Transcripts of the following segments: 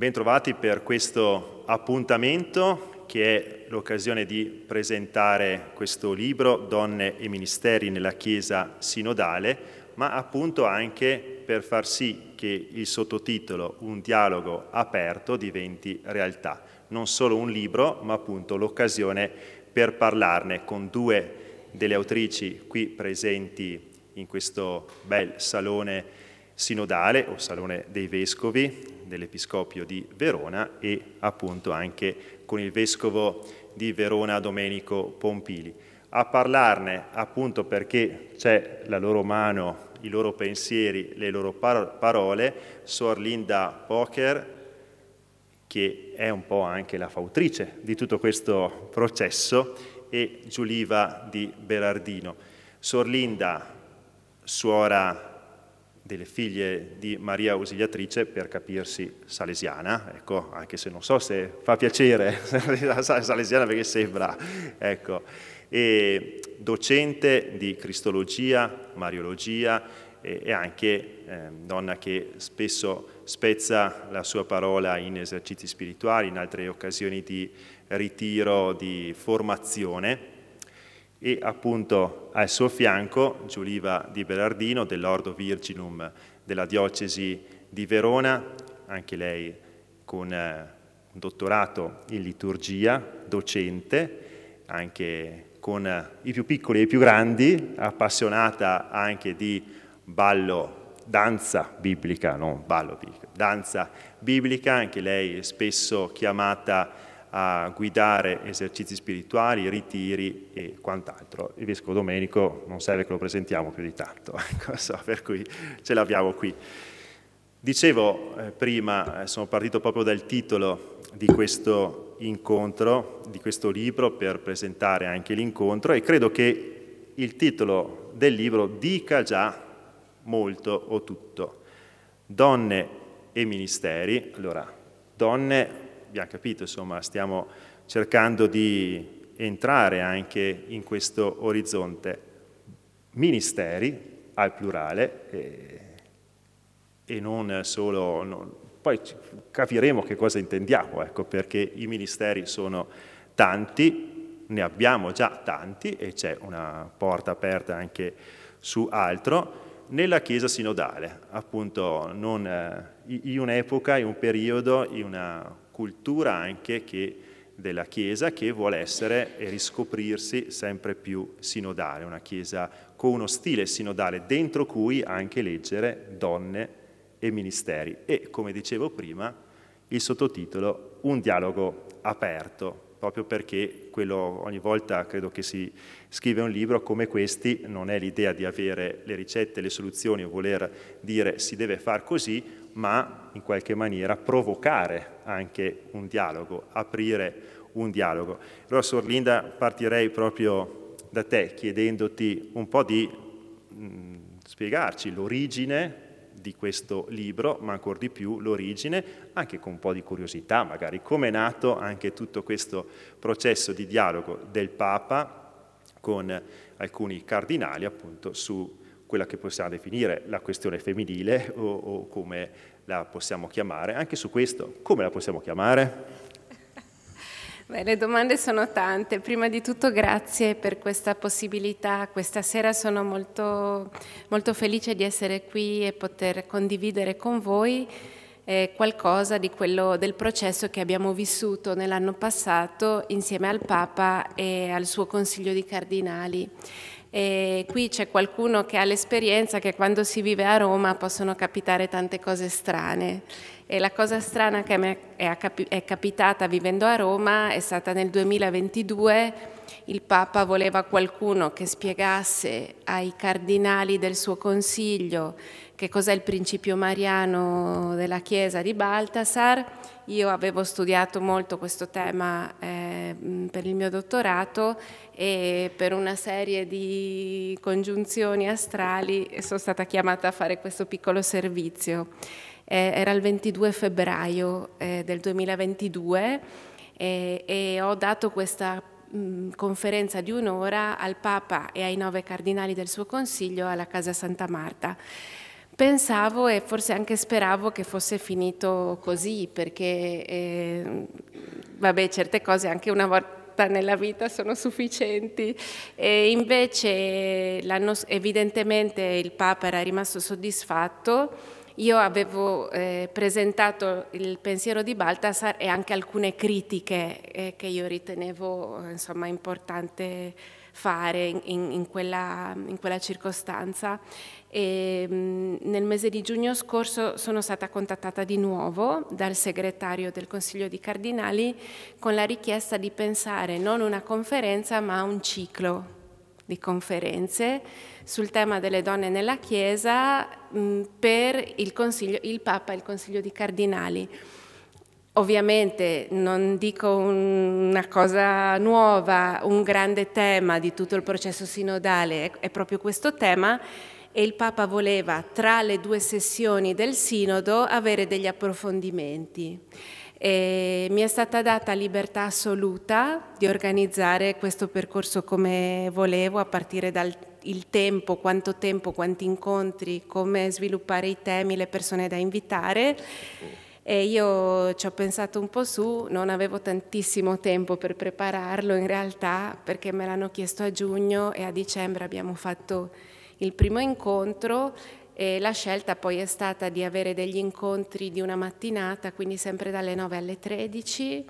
Bentrovati per questo appuntamento che è l'occasione di presentare questo libro Donne e Ministeri nella Chiesa Sinodale, ma appunto anche per far sì che il sottotitolo Un dialogo aperto diventi realtà. Non solo un libro, ma appunto l'occasione per parlarne con due delle autrici qui presenti in questo bel salone sinodale o salone dei vescovi, dell'Episcopio di Verona e appunto anche con il Vescovo di Verona Domenico Pompili. A parlarne appunto perché c'è la loro mano, i loro pensieri, le loro par parole, Sor Linda Poker, che è un po' anche la fautrice di tutto questo processo, e Giuliva di Berardino. Sor Linda, suora delle figlie di Maria Ausiliatrice, per capirsi, salesiana, ecco, anche se non so se fa piacere salesiana perché sembra, ecco, e docente di cristologia, mariologia e, e anche eh, donna che spesso spezza la sua parola in esercizi spirituali, in altre occasioni di ritiro, di formazione e appunto al suo fianco Giuliva di Berardino dell'Ordo Virginum della diocesi di Verona, anche lei con eh, un dottorato in liturgia, docente, anche con eh, i più piccoli e i più grandi, appassionata anche di ballo, danza biblica, non ballo biblica, danza biblica, anche lei spesso chiamata a guidare esercizi spirituali, ritiri e quant'altro. Il vescovo Domenico non serve che lo presentiamo più di tanto, ecco, per cui ce l'abbiamo qui. Dicevo eh, prima, eh, sono partito proprio dal titolo di questo incontro, di questo libro, per presentare anche l'incontro e credo che il titolo del libro dica già molto o tutto. Donne e ministeri, allora, donne abbiamo capito, insomma, stiamo cercando di entrare anche in questo orizzonte. Ministeri, al plurale, e, e non solo... Non, poi capiremo che cosa intendiamo, ecco, perché i ministeri sono tanti, ne abbiamo già tanti e c'è una porta aperta anche su altro, nella Chiesa sinodale, appunto non, eh, in un'epoca, in un periodo, in una, cultura anche che, della Chiesa che vuole essere e riscoprirsi sempre più sinodale, una Chiesa con uno stile sinodale dentro cui anche leggere donne e ministeri e, come dicevo prima, il sottotitolo Un dialogo aperto, proprio perché quello, ogni volta credo che si scrive un libro come questi non è l'idea di avere le ricette, le soluzioni o voler dire si deve far così, ma in qualche maniera provocare anche un dialogo, aprire un dialogo. Allora, Sor Linda, partirei proprio da te chiedendoti un po' di mh, spiegarci l'origine di questo libro, ma ancora di più l'origine, anche con un po' di curiosità magari, come è nato anche tutto questo processo di dialogo del Papa con alcuni cardinali appunto su quella che possiamo definire la questione femminile o, o come la possiamo chiamare. Anche su questo, come la possiamo chiamare? Beh, le domande sono tante. Prima di tutto grazie per questa possibilità. Questa sera sono molto, molto felice di essere qui e poter condividere con voi eh, qualcosa di quello, del processo che abbiamo vissuto nell'anno passato insieme al Papa e al suo Consiglio di Cardinali. E qui c'è qualcuno che ha l'esperienza che quando si vive a Roma possono capitare tante cose strane. E la cosa strana che a è capitata vivendo a Roma è stata nel 2022 il Papa voleva qualcuno che spiegasse ai cardinali del suo consiglio che cos'è il principio mariano della Chiesa di Baltasar. Io avevo studiato molto questo tema eh, mm, per il mio dottorato e per una serie di congiunzioni astrali sono stata chiamata a fare questo piccolo servizio. Eh, era il 22 febbraio eh, del 2022 eh, e ho dato questa mm, conferenza di un'ora al Papa e ai nove cardinali del suo consiglio alla Casa Santa Marta pensavo e forse anche speravo che fosse finito così, perché eh, vabbè, certe cose anche una volta nella vita sono sufficienti e invece evidentemente il Papa era rimasto soddisfatto io avevo eh, presentato il pensiero di Baltasar e anche alcune critiche eh, che io ritenevo insomma importante fare in, in, quella, in quella, circostanza. E, ehm, nel mese di giugno scorso sono stata contattata di nuovo dal segretario del Consiglio di Cardinali con la richiesta di pensare non una conferenza ma un ciclo di conferenze sul tema delle donne nella Chiesa mh, mm, per il, il Papa e il Consiglio di Cardinali. Ovviamente non dico una cosa nuova, un grande tema di tutto il processo sinodale è proprio questo tema e il Papa voleva tra le due sessioni del sinodo avere degli approfondimenti. E mi è stata data libertà assoluta di organizzare questo percorso come volevo, a partire dal tempo, quanto tempo, quanti incontri, come sviluppare i temi, le persone da invitare e io ci ho pensato un po' su, non avevo tantissimo tempo per prepararlo in realtà perché me l'hanno chiesto a giugno e a dicembre abbiamo fatto il primo incontro e la scelta poi è stata di avere degli incontri di una mattinata, quindi sempre dalle 9 alle 13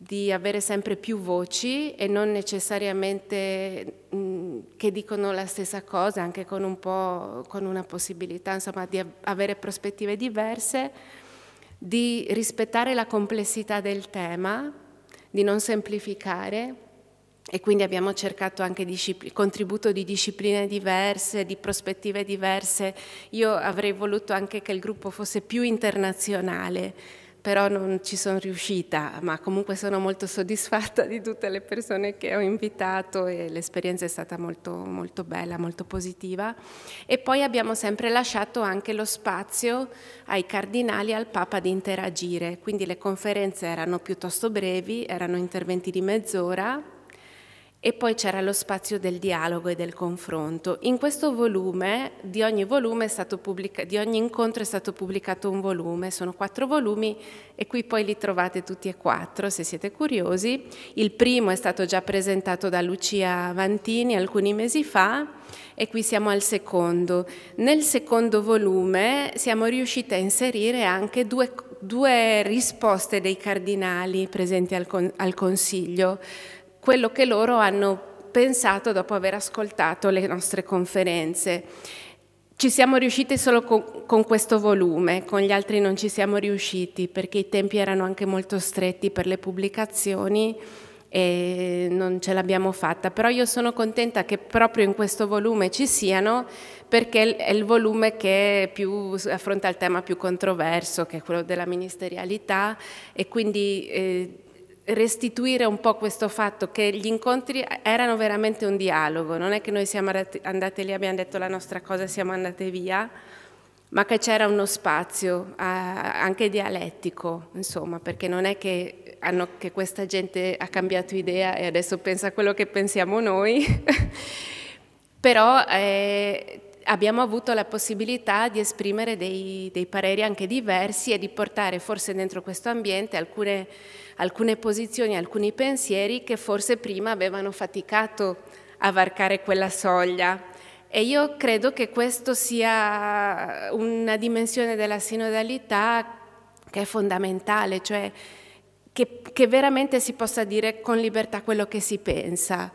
di avere sempre più voci e non necessariamente mh, che dicono la stessa cosa, anche con un po' con una possibilità, insomma, di avere prospettive diverse di rispettare la complessità del tema, di non semplificare e quindi abbiamo cercato anche contributo di discipline diverse, di prospettive diverse. Io avrei voluto anche che il gruppo fosse più internazionale, però non ci sono riuscita, ma comunque sono molto soddisfatta di tutte le persone che ho invitato e l'esperienza è stata molto, molto bella, molto positiva. E poi abbiamo sempre lasciato anche lo spazio ai cardinali e al Papa di interagire, quindi le conferenze erano piuttosto brevi, erano interventi di mezz'ora e poi c'era lo spazio del dialogo e del confronto. In questo volume, di ogni, volume pubblica- di ogni incontro è stato pubblicato un volume, sono quattro volumi e qui poi li trovate tutti e quattro se siete curiosi. Il primo è stato già presentato da Lucia Vantini alcuni mesi fa e qui siamo al secondo. Nel secondo volume siamo riusciti a inserire anche due, due risposte dei cardinali presenti al, con- al Consiglio quello che loro hanno pensato dopo aver ascoltato le nostre conferenze. Ci siamo riusciti solo con, con, questo volume, con gli altri non ci siamo riusciti perché i tempi erano anche molto stretti per le pubblicazioni e non ce l'abbiamo fatta. Però io sono contenta che proprio in questo volume ci siano perché è il volume che più, affronta il tema più controverso, che è quello della ministerialità e quindi... Eh, restituire un po' questo fatto che gli incontri erano veramente un dialogo, non è che noi siamo andate lì, abbiamo detto la nostra cosa, siamo andate via, ma che c'era uno spazio eh, anche dialettico, insomma, perché non è che, hanno, che questa gente ha cambiato idea e adesso pensa quello che pensiamo noi, però eh, abbiamo avuto la possibilità di esprimere dei, dei pareri anche diversi e di portare forse dentro questo ambiente alcune alcune posizioni, alcuni pensieri che forse prima avevano faticato a varcare quella soglia. E io credo che questa sia una dimensione della sinodalità che è fondamentale, cioè che, che, veramente si possa dire con libertà quello che si pensa.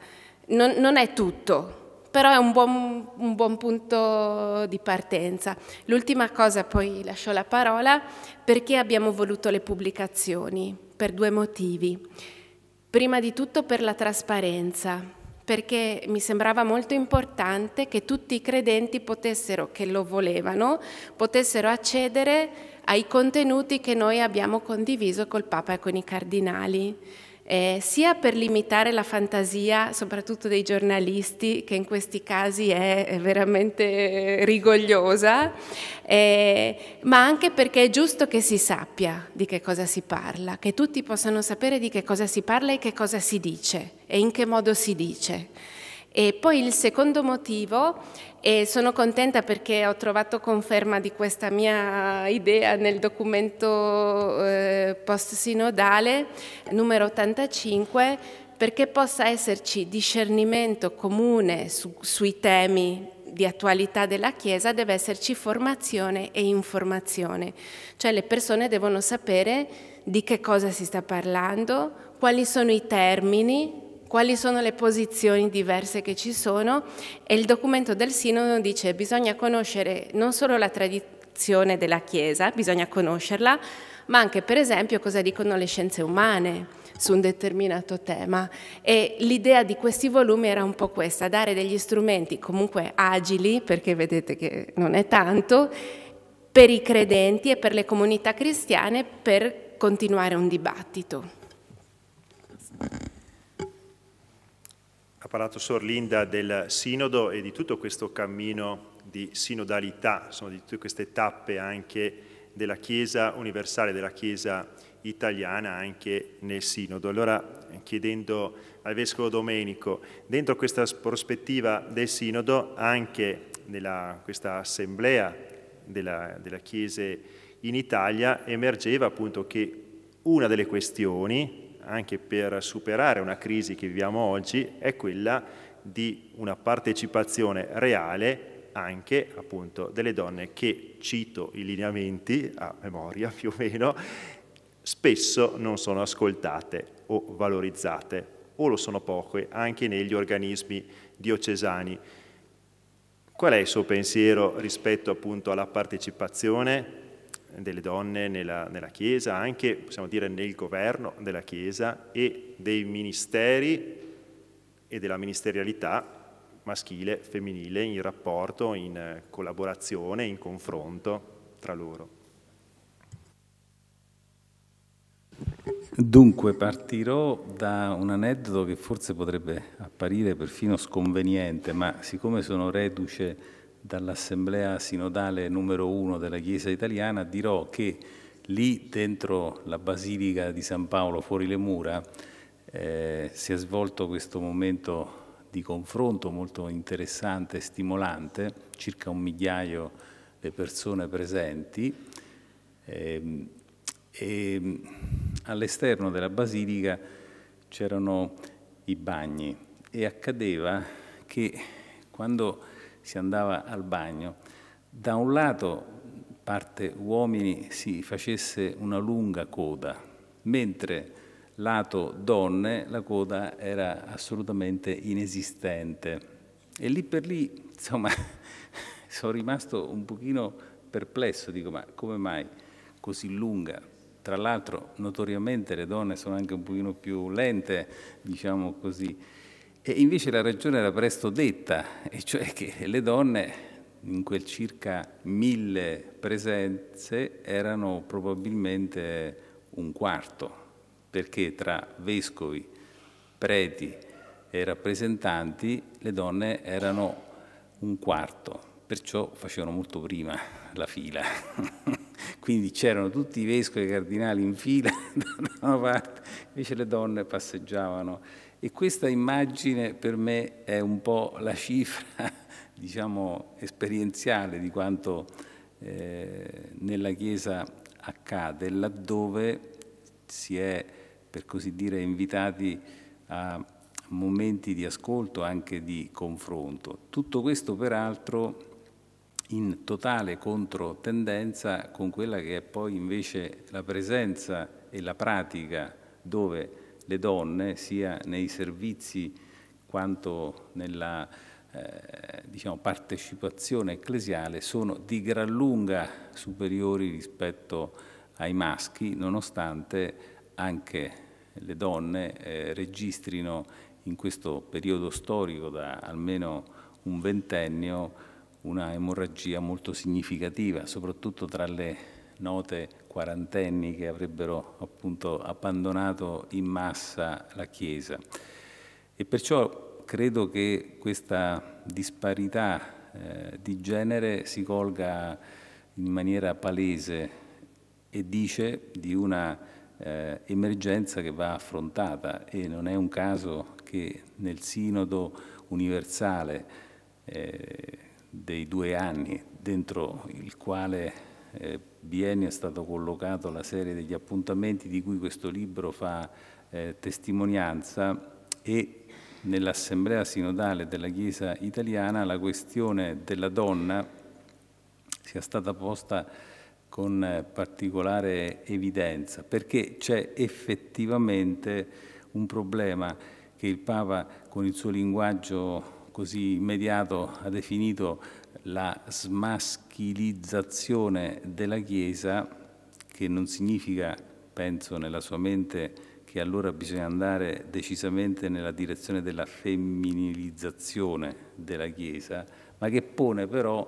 Non, non è tutto, però è un buon, un buon punto di partenza. L'ultima cosa, poi lascio la parola, perché abbiamo voluto le pubblicazioni? per due motivi. Prima di tutto per la trasparenza, perché mi sembrava molto importante che tutti i credenti potessero, che lo volevano, potessero accedere ai contenuti che noi abbiamo condiviso col Papa e con i cardinali eh, sia per limitare la fantasia soprattutto dei giornalisti, che in questi casi è veramente rigogliosa, eh, ma anche perché è giusto che si sappia di che cosa si parla, che tutti possano sapere di che cosa si parla e che cosa si dice e in che modo si dice. E poi il secondo motivo, e sono contenta perché ho trovato conferma di questa mia idea nel documento eh, post-sinodale numero 85, perché possa esserci discernimento comune su, sui temi di attualità della Chiesa deve esserci formazione e informazione, cioè le persone devono sapere di che cosa si sta parlando, quali sono i termini quali sono le posizioni diverse che ci sono e il documento del Sinodo dice che bisogna conoscere non solo la tradizione della Chiesa, bisogna conoscerla, ma anche per esempio cosa dicono le scienze umane su un determinato tema e l'idea di questi volumi era un po' questa, dare degli strumenti comunque agili, perché vedete che non è tanto, per i credenti e per le comunità cristiane per continuare un dibattito parlato Sor Linda del sinodo e di tutto questo cammino di sinodalità, sono di tutte queste tappe anche della Chiesa universale, della Chiesa italiana anche nel sinodo. Allora chiedendo al Vescovo Domenico, dentro questa prospettiva del sinodo, anche nella, questa assemblea della, della Chiesa in Italia, emergeva appunto che una delle questioni anche per superare una crisi che viviamo oggi è quella di una partecipazione reale anche appunto delle donne che, cito i lineamenti a memoria più o meno, spesso non sono ascoltate o valorizzate o lo sono poche anche negli organismi diocesani. Qual è il suo pensiero rispetto appunto alla partecipazione delle donne nella, nella, Chiesa, anche possiamo dire nel governo della Chiesa e dei ministeri e della ministerialità maschile, e femminile, in rapporto, in eh, collaborazione, in confronto tra loro. Dunque partirò da un aneddoto che forse potrebbe apparire perfino sconveniente, ma siccome sono reduce dall'Assemblea Sinodale numero uno della Chiesa Italiana, dirò che lì dentro la Basilica di San Paolo, fuori le mura, eh, si è svolto questo momento di confronto molto interessante e stimolante, circa un migliaio le persone presenti. Eh, e all'esterno della basilica c'erano i bagni e accadeva che quando si andava al bagno, da un lato parte uomini si facesse una lunga coda, mentre lato donne la coda era assolutamente inesistente. E lì per lì, insomma, sono rimasto un pochino perplesso, dico ma come mai così lunga? Tra l'altro notoriamente le donne sono anche un pochino più lente, diciamo così, e invece la ragione era presto detta, e cioè che le donne in quel circa mille presenze erano probabilmente un quarto, perché tra vescovi, preti e rappresentanti le donne erano un quarto, perciò facevano molto prima la fila. Quindi c'erano tutti i vescovi e i cardinali in fila da una parte, invece le donne passeggiavano e questa immagine per me è un po' la cifra, diciamo, esperienziale di quanto eh, nella Chiesa accade, laddove si è, per così dire, invitati a momenti di ascolto, anche di confronto. Tutto questo peraltro in totale controtendenza con quella che è poi invece la presenza e la pratica dove le donne sia nei servizi quanto nella eh, diciamo, partecipazione ecclesiale sono di gran lunga superiori rispetto ai maschi, nonostante anche le donne eh, registrino in questo periodo storico da almeno un ventennio una emorragia molto significativa, soprattutto tra le note quarantenni che avrebbero appunto abbandonato in massa la Chiesa. E perciò credo che questa disparità eh, di genere si colga in maniera palese e dice di una eh, emergenza che va affrontata e non è un caso che nel sinodo universale eh, dei due anni dentro il quale eh, biennio è stato collocato la serie degli appuntamenti di cui questo libro fa eh, testimonianza e nell'assemblea sinodale della Chiesa italiana la questione della donna sia stata posta con eh, particolare evidenza, perché c'è effettivamente un problema che il Papa con il suo linguaggio così immediato ha definito la smaschilizzazione della Chiesa, che non significa, penso nella sua mente, che allora bisogna andare decisamente nella direzione della femminilizzazione della Chiesa, ma che pone però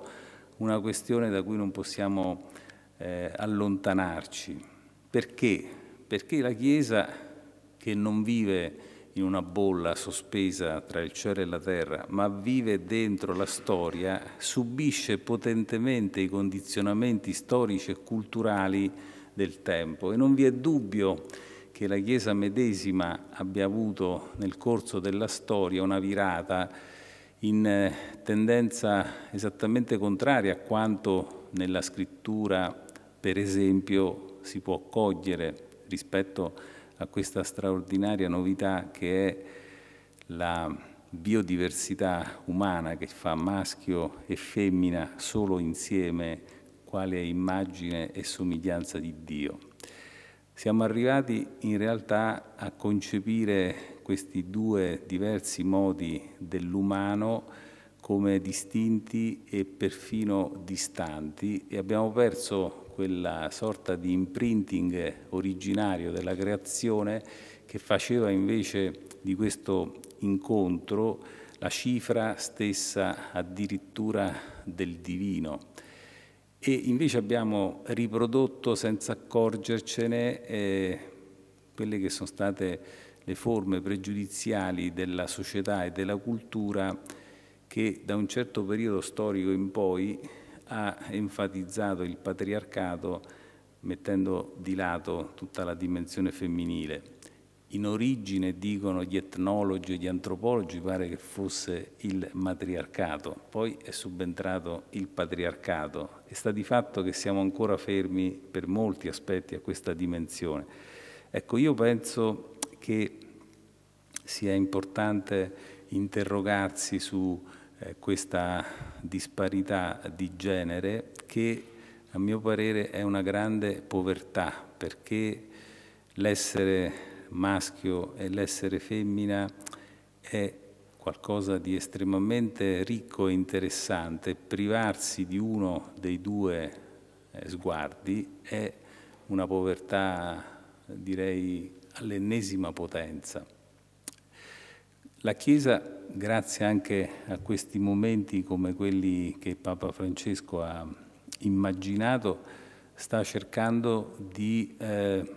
una questione da cui non possiamo eh, allontanarci. Perché? Perché la Chiesa che non vive in una bolla sospesa tra il cielo e la terra, ma vive dentro la storia, subisce potentemente i condizionamenti storici e culturali del tempo e non vi è dubbio che la Chiesa medesima abbia avuto nel corso della storia una virata in eh, tendenza esattamente contraria a quanto nella scrittura, per esempio, si può cogliere rispetto a a questa straordinaria novità che è la biodiversità umana che fa maschio e femmina solo insieme quale immagine e somiglianza di Dio. Siamo arrivati in realtà a concepire questi due diversi modi dell'umano come distinti e perfino distanti e abbiamo perso quella sorta di imprinting originario della creazione che faceva invece di questo incontro la cifra stessa addirittura del divino. E invece abbiamo riprodotto senza accorgercene eh, quelle che sono state le forme pregiudiziali della società e della cultura che da un certo periodo storico in poi ha enfatizzato il patriarcato mettendo di lato tutta la dimensione femminile. In origine, dicono gli etnologi e gli antropologi, pare che fosse il matriarcato, poi è subentrato il patriarcato e sta di fatto che siamo ancora fermi per molti aspetti a questa dimensione. Ecco, io penso che sia importante interrogarsi su eh, questa disparità di genere che a mio parere è una grande povertà perché l'essere maschio e l'essere femmina è qualcosa di estremamente ricco e interessante, privarsi di uno dei due eh, sguardi è una povertà direi all'ennesima potenza. La Chiesa, grazie anche a questi momenti come quelli che Papa Francesco ha immaginato, sta cercando di eh,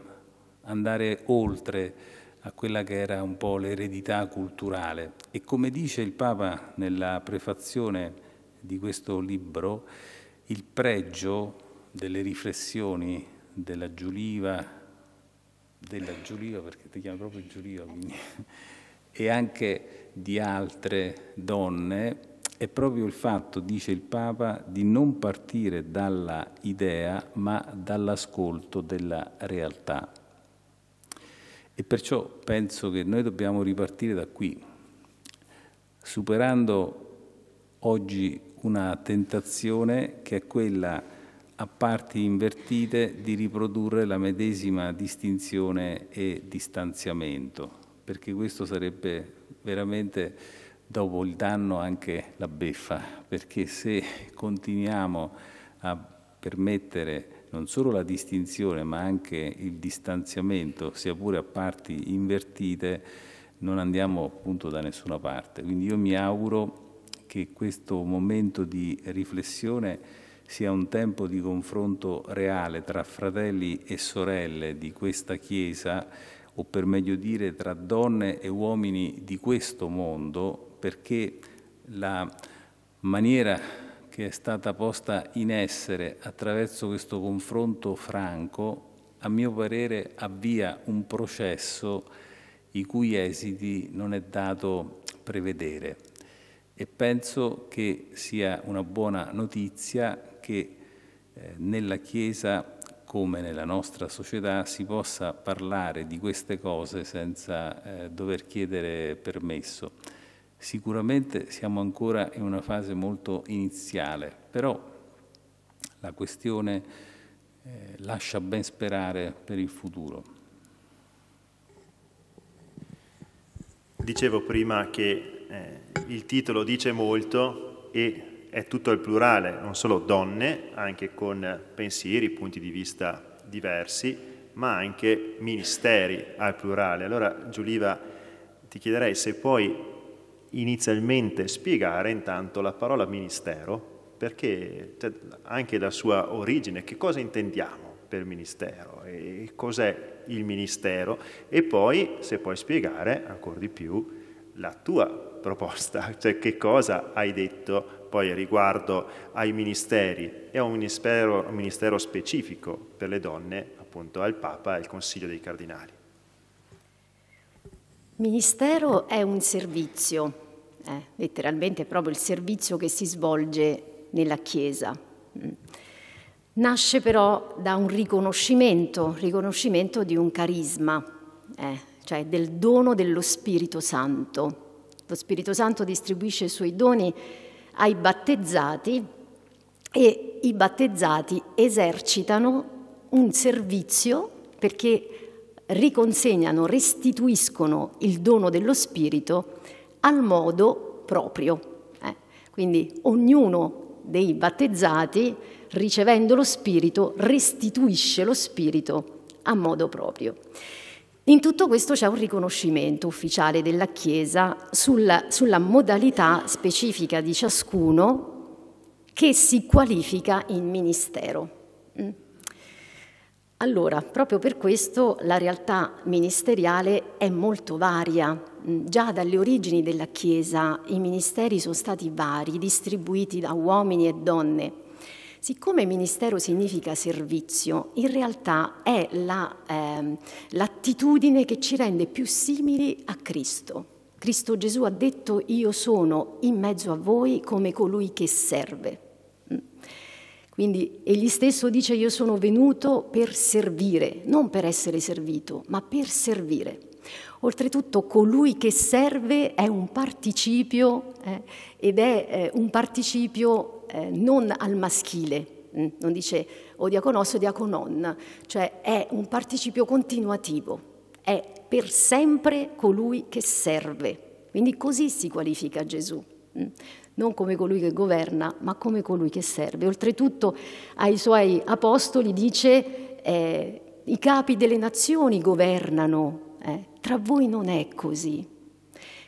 andare oltre a quella che era un po' l'eredità culturale. E come dice il Papa nella prefazione di questo libro, il pregio delle riflessioni della Giuliva, della Giuliva perché ti chiama proprio Giuliva, quindi e anche di altre donne è proprio il fatto, dice il Papa, di non partire dalla idea ma dall'ascolto della realtà. E perciò penso che noi dobbiamo ripartire da qui, superando oggi una tentazione che è quella a parti invertite di riprodurre la medesima distinzione e distanziamento perché questo sarebbe veramente dopo il danno anche la beffa, perché se continuiamo a permettere non solo la distinzione ma anche il distanziamento, sia pure a parti invertite, non andiamo appunto da nessuna parte. Quindi io mi auguro che questo momento di riflessione sia un tempo di confronto reale tra fratelli e sorelle di questa Chiesa o per meglio dire tra donne e uomini di questo mondo, perché la maniera che è stata posta in essere attraverso questo confronto franco, a mio parere avvia un processo i cui esiti non è dato prevedere e penso che sia una buona notizia che eh, nella Chiesa come nella nostra società si possa parlare di queste cose senza eh, dover chiedere permesso. Sicuramente siamo ancora in una fase molto iniziale, però la questione eh, lascia ben sperare per il futuro. Dicevo prima che eh, il titolo dice molto e è tutto al plurale, non solo donne, anche con pensieri, punti di vista diversi, ma anche ministeri al plurale. Allora Giuliva ti chiederei se puoi inizialmente spiegare intanto la parola ministero, perché cioè, anche la sua origine, che cosa intendiamo per ministero e cos'è il ministero e poi se puoi spiegare ancora di più la tua proposta, cioè che cosa hai detto poi riguardo ai ministeri e a un ministero, un ministero specifico per le donne, appunto al Papa e al Consiglio dei Cardinali. Ministero è un servizio, eh, letteralmente è proprio il servizio che si svolge nella Chiesa. Mm. Nasce però da un riconoscimento, riconoscimento di un carisma, eh, cioè del dono dello Spirito Santo. Lo Spirito Santo distribuisce i suoi doni ai battezzati e i battezzati esercitano un servizio perché riconsegnano, restituiscono il dono dello Spirito al modo proprio. Eh? Quindi ognuno dei battezzati, ricevendo lo Spirito, restituisce lo Spirito a modo proprio. In tutto questo c'è un riconoscimento ufficiale della Chiesa sulla, sulla modalità specifica di ciascuno che si qualifica in ministero. Mm. Allora, proprio per questo la realtà ministeriale è molto varia. Mm. Già dalle origini della Chiesa i ministeri sono stati vari, distribuiti da uomini e donne. Siccome ministero significa servizio, in realtà è ehm, l'attitudine la, eh, che ci rende più simili a Cristo. Cristo Gesù ha detto io sono in mezzo a voi come colui che serve. Mm. Quindi egli stesso dice io sono venuto per servire, non per essere servito, ma per servire. Oltretutto colui che serve è un participio eh, ed è eh, un participio eh, non al maschile, mm, non dice o diaconos o diaconon, cioè è un participio continuativo, è per sempre colui che serve. Quindi così si qualifica Gesù. Mm non come colui che governa, ma come colui che serve. Oltretutto ai suoi apostoli dice eh, i capi delle nazioni governano eh, tra voi non è così.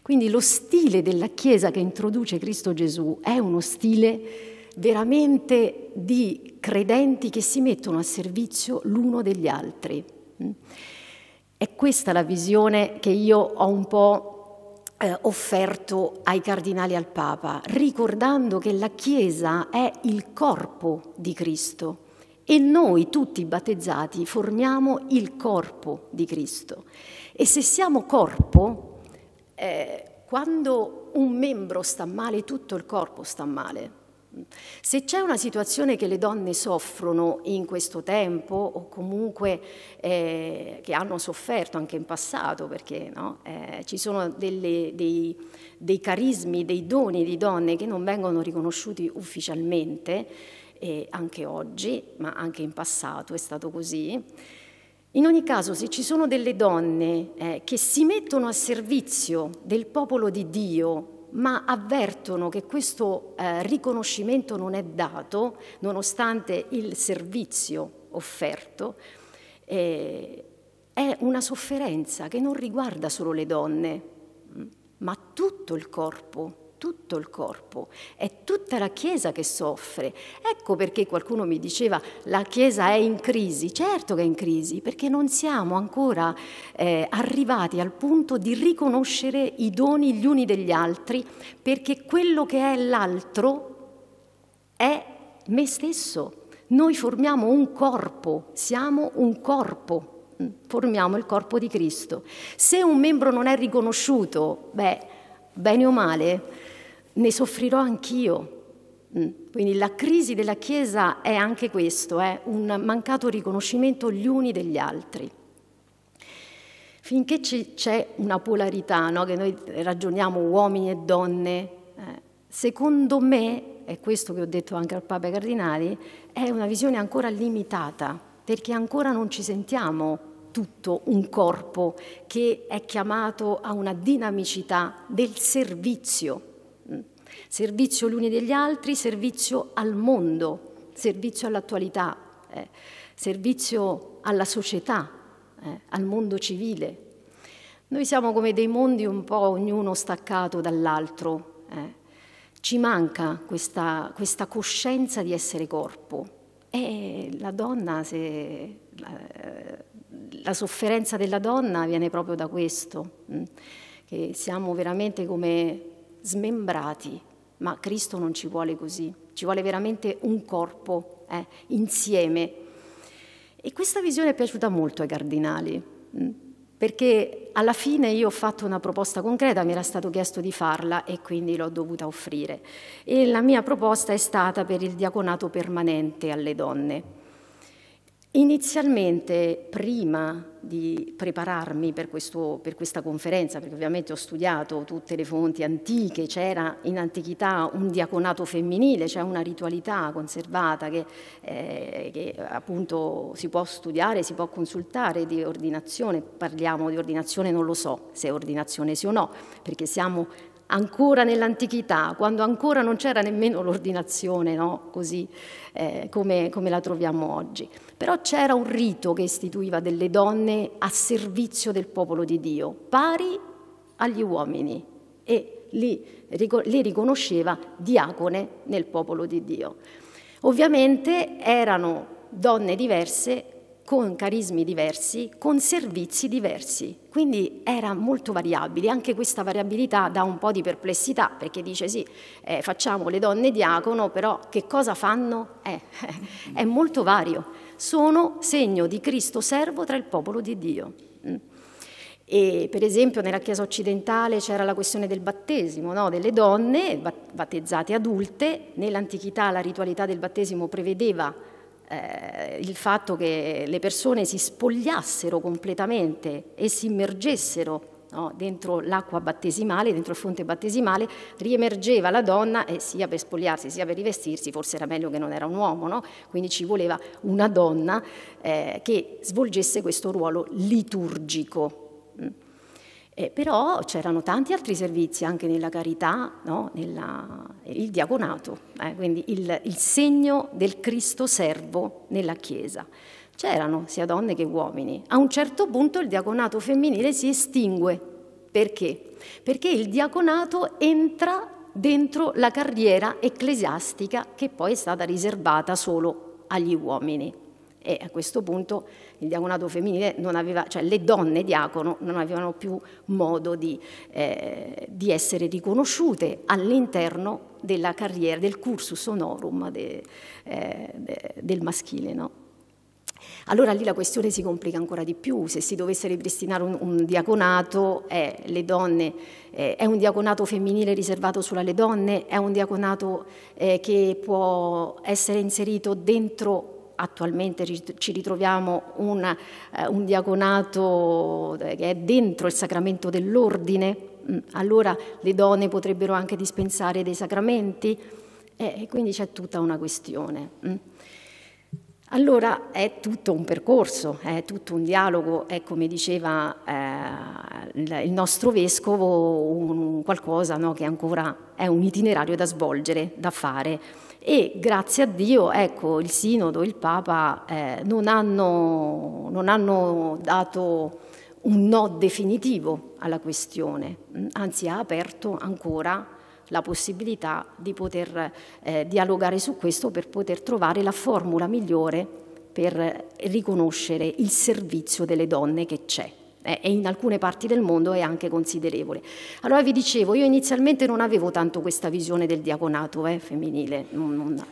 Quindi lo stile della Chiesa che introduce Cristo Gesù è uno stile veramente di credenti che si mettono a servizio l'uno degli altri. Mm. È questa la visione che io ho un po' eh, offerto ai cardinali e al Papa, ricordando che la Chiesa è il corpo di Cristo e noi tutti battezzati formiamo il corpo di Cristo. E se siamo corpo, eh, quando un membro sta male, tutto il corpo sta male. Se c'è una situazione che le donne soffrono in questo tempo o comunque eh, che hanno sofferto anche in passato, perché no? eh, ci sono delle, dei, dei, carismi, dei doni di donne che non vengono riconosciuti ufficialmente, eh, anche oggi, ma anche in passato è stato così, in ogni caso, se ci sono delle donne eh, che si mettono a servizio del popolo di Dio, ma avvertono che questo eh, riconoscimento non è dato, nonostante il servizio offerto, eh, è una sofferenza che non riguarda solo le donne, mm, ma tutto il corpo tutto il corpo, è tutta la Chiesa che soffre. Ecco perché qualcuno mi diceva la Chiesa è in crisi. Certo che è in crisi, perché non siamo ancora eh, arrivati al punto di riconoscere i doni gli uni degli altri, perché quello che è l'altro è me stesso. Noi formiamo un corpo, siamo un corpo mm, formiamo il corpo di Cristo. Se un membro non è riconosciuto, beh, bene o male, ne soffrirò anch'io. Mm. Quindi la crisi della Chiesa è anche questo, è eh, un mancato riconoscimento gli uni degli altri. Finché c'è una polarità, no? che noi ragioniamo uomini e donne, eh, secondo me, è questo che ho detto anche al Papa e Cardinali, è una visione ancora limitata, perché ancora non ci sentiamo tutto un corpo che è chiamato a una dinamicità del servizio servizio l'uni degli altri, servizio al mondo, servizio all'attualità, eh, servizio alla società, eh, al mondo civile. Noi siamo come dei mondi un po' ognuno staccato dall'altro. Eh. Ci manca questa, questa, coscienza di essere corpo. E la donna, se, la, la sofferenza della donna viene proprio da questo, mm, che siamo veramente come smembrati ma Cristo non ci vuole così, ci vuole veramente un corpo eh, insieme. E questa visione è piaciuta molto ai cardinali, mm, perché alla fine io ho fatto una proposta concreta, mi era stato chiesto di farla e quindi l'ho dovuta offrire. E la mia proposta è stata per il diaconato permanente alle donne. Inizialmente, prima di prepararmi per, questo, per, questa conferenza, perché ovviamente ho studiato tutte le fonti antiche, c'era in antichità un diaconato femminile, c'è cioè una ritualità conservata che, eh, che, appunto si può studiare, si può consultare di ordinazione, parliamo di ordinazione, non lo so se è ordinazione sì o no, perché siamo ancora nell'antichità, quando ancora non c'era nemmeno l'ordinazione no? così eh, come, come la troviamo oggi. Però c'era un rito che istituiva delle donne a servizio del popolo di Dio, pari agli uomini, e li, le riconosceva diacone nel popolo di Dio. Ovviamente erano donne diverse con carismi diversi, con servizi diversi. Quindi era molto variabile, anche questa variabilità dà un po' di perplessità, perché dice sì, eh, facciamo le donne diacono, però che cosa fanno? Eh, è molto vario. Sono segno di Cristo servo tra il popolo di Dio. Mm. E per esempio nella Chiesa occidentale c'era la questione del battesimo, no? delle donne battezzate adulte, nell'antichità la ritualità del battesimo prevedeva eh, il fatto che le persone si spogliassero completamente e si immergessero no, dentro l'acqua battesimale, dentro il fonte battesimale, riemergeva la donna e sia per spogliarsi sia per rivestirsi forse era meglio che non era un uomo, no? quindi ci voleva una donna eh, che svolgesse questo ruolo liturgico. Eh, però c'erano tanti altri servizi anche nella carità, no? nella, il diaconato, eh, quindi il, il segno del Cristo servo nella Chiesa. C'erano sia donne che uomini. A un certo punto il diaconato femminile si estingue. Perché? Perché il diaconato entra dentro la carriera ecclesiastica che poi è stata riservata solo agli uomini. E a questo punto il diaconato femminile non aveva, cioè le donne diacono non avevano più modo di, eh, di essere riconosciute all'interno della carriera, del cursus honorum de, eh, de, del maschile. No? Allora lì la questione si complica ancora di più, se si dovesse ripristinare un, un diaconato, eh, le donne, eh, è un diaconato femminile riservato solo alle donne, è un diaconato eh, che può essere inserito dentro attualmente ci ritroviamo un, eh, un diaconato eh, che è dentro il sacramento dell'ordine, mm, allora le donne potrebbero anche dispensare dei sacramenti, eh, e quindi c'è tutta una questione. Mm. Allora è tutto un percorso, è tutto un dialogo, è come diceva eh, il nostro vescovo, un, qualcosa no, che ancora è un itinerario da svolgere, da fare. E grazie a Dio, ecco, il Sinodo, il Papa eh, non, hanno, non hanno dato un no definitivo alla questione, anzi ha aperto ancora la possibilità di poter eh, dialogare su questo per poter trovare la formula migliore per riconoscere il servizio delle donne che c'è eh, e in alcune parti del mondo è anche considerevole. Allora vi dicevo, io inizialmente non avevo tanto questa visione del diaconato eh, femminile, non, non.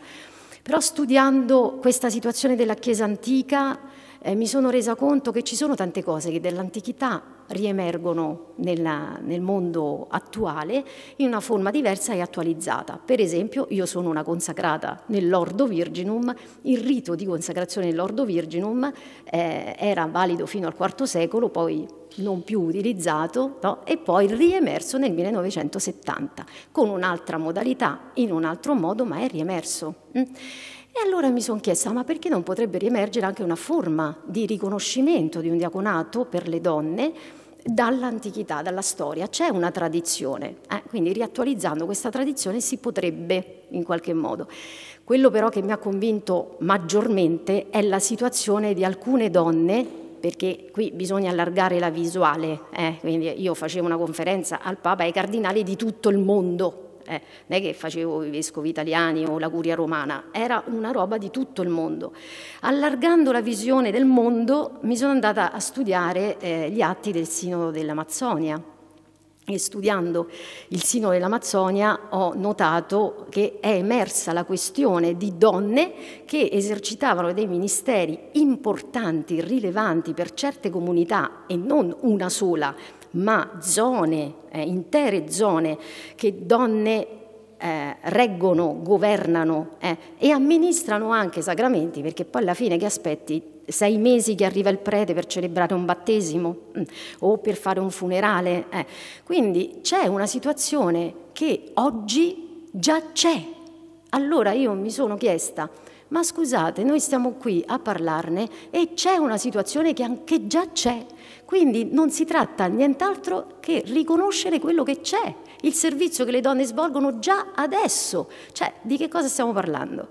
però studiando questa situazione della Chiesa antica eh, mi sono resa conto che ci sono tante cose che dell'antichità riemergono nella, nel mondo attuale in una forma diversa e attualizzata. Per esempio, io sono una consacrata nell'Ordo Virginum, il rito di consacrazione nell'Ordo Virginum eh, era valido fino al IV secolo, poi non più utilizzato no? e poi riemerso nel 1970 con un'altra modalità, in un altro modo, ma è riemerso. Mm? E allora mi sono chiesta, ma perché non potrebbe riemergere anche una forma di riconoscimento di un diaconato per le donne dall'antichità, dalla storia? C'è una tradizione, eh? quindi riattualizzando questa tradizione si potrebbe in qualche modo. Quello però che mi ha convinto maggiormente è la situazione di alcune donne perché qui bisogna allargare la visuale, eh? quindi io facevo una conferenza al Papa e ai cardinali di tutto il mondo, eh, non è che facevo i vescovi italiani o la curia romana, era una roba di tutto il mondo. Allargando la visione del mondo mi sono andata a studiare eh, gli atti del Sinodo dell'Amazzonia e studiando il Sinodo dell'Amazzonia ho notato che è emersa la questione di donne che esercitavano dei ministeri importanti, rilevanti per certe comunità e non una sola ma zone, eh, intere zone che donne eh, reggono, governano eh, e amministrano anche sacramenti, perché poi alla fine che aspetti sei mesi che arriva il prete per celebrare un battesimo mm, o per fare un funerale. Eh. Quindi c'è una situazione che oggi già c'è. Allora io mi sono chiesta, ma scusate, noi stiamo qui a parlarne e c'è una situazione che anche già c'è. Quindi non si tratta nient'altro che riconoscere quello che c'è, il servizio che le donne svolgono già adesso. Cioè, di che cosa stiamo parlando?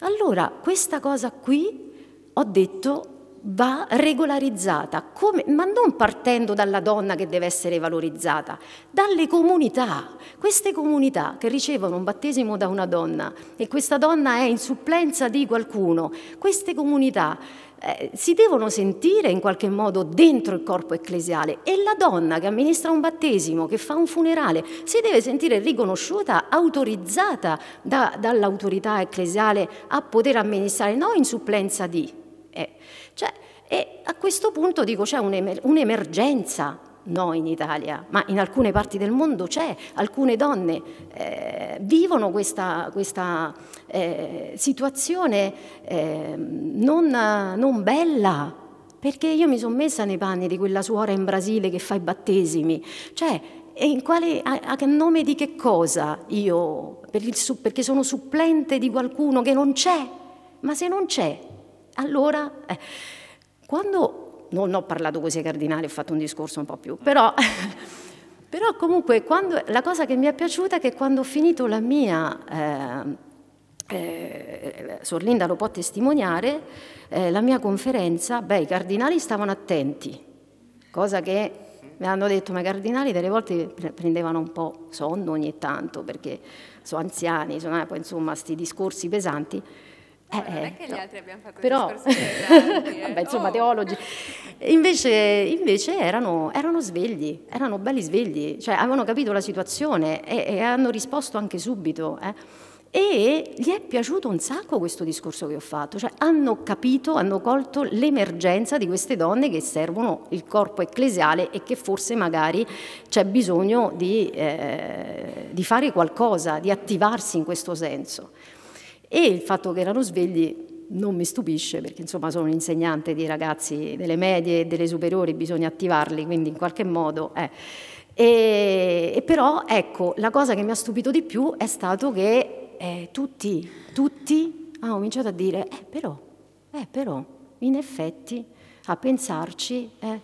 Allora, questa cosa qui, ho detto, va regolarizzata, come, ma non partendo dalla donna che deve essere valorizzata, dalle comunità, queste comunità che ricevono un battesimo da una donna e questa donna è in supplenza di qualcuno, queste comunità eh, si devono sentire in qualche modo dentro il corpo ecclesiale e la donna che amministra un battesimo, che fa un funerale, si deve sentire riconosciuta, autorizzata da, dall'autorità ecclesiale a poter amministrare, no in supplenza di. Eh. Cioè, e a questo punto dico c'è un'emergenza, no in Italia, ma in alcune parti del mondo c'è, alcune donne eh, vivono questa, questa eh, situazione eh, non, non bella, perché io mi sono messa nei panni di quella suora in Brasile che fa i battesimi, cioè quale, a, a, nome di che cosa io, per il, perché sono supplente di qualcuno che non c'è, ma se non c'è allora, eh, quando, non ho parlato così ai cardinali, ho fatto un discorso un po' più, però, però comunque quando, la cosa che mi è piaciuta è che quando ho finito la mia... Ehm, eh, eh, Sorlinda lo può testimoniare, eh, la mia conferenza, beh, i cardinali stavano attenti, cosa che mi hanno detto, ma i cardinali delle volte prendevano un po' sonno ogni tanto, perché sono anziani, sono, eh, insomma, questi discorsi pesanti, eh, non è che gli altri abbiano fatto però, il discorso eh, Vabbè, insomma, oh. teologi. Invece, invece erano, erano, svegli, erano belli svegli, cioè avevano capito la situazione e, e hanno risposto anche subito. Eh. E gli è piaciuto un sacco questo discorso che ho fatto, cioè hanno capito, hanno colto l'emergenza di queste donne che servono il corpo ecclesiale e che forse magari c'è bisogno di, eh, di fare qualcosa, di attivarsi in questo senso. E il fatto che erano svegli non mi stupisce perché insomma sono un insegnante di ragazzi delle medie e delle superiori, bisogna attivarli, quindi in qualche modo... Eh. E, e però ecco, la cosa che mi ha stupito di più è stato che eh, tutti, tutti hanno cominciato a dire, eh però, eh però, in effetti, a pensarci... Eh,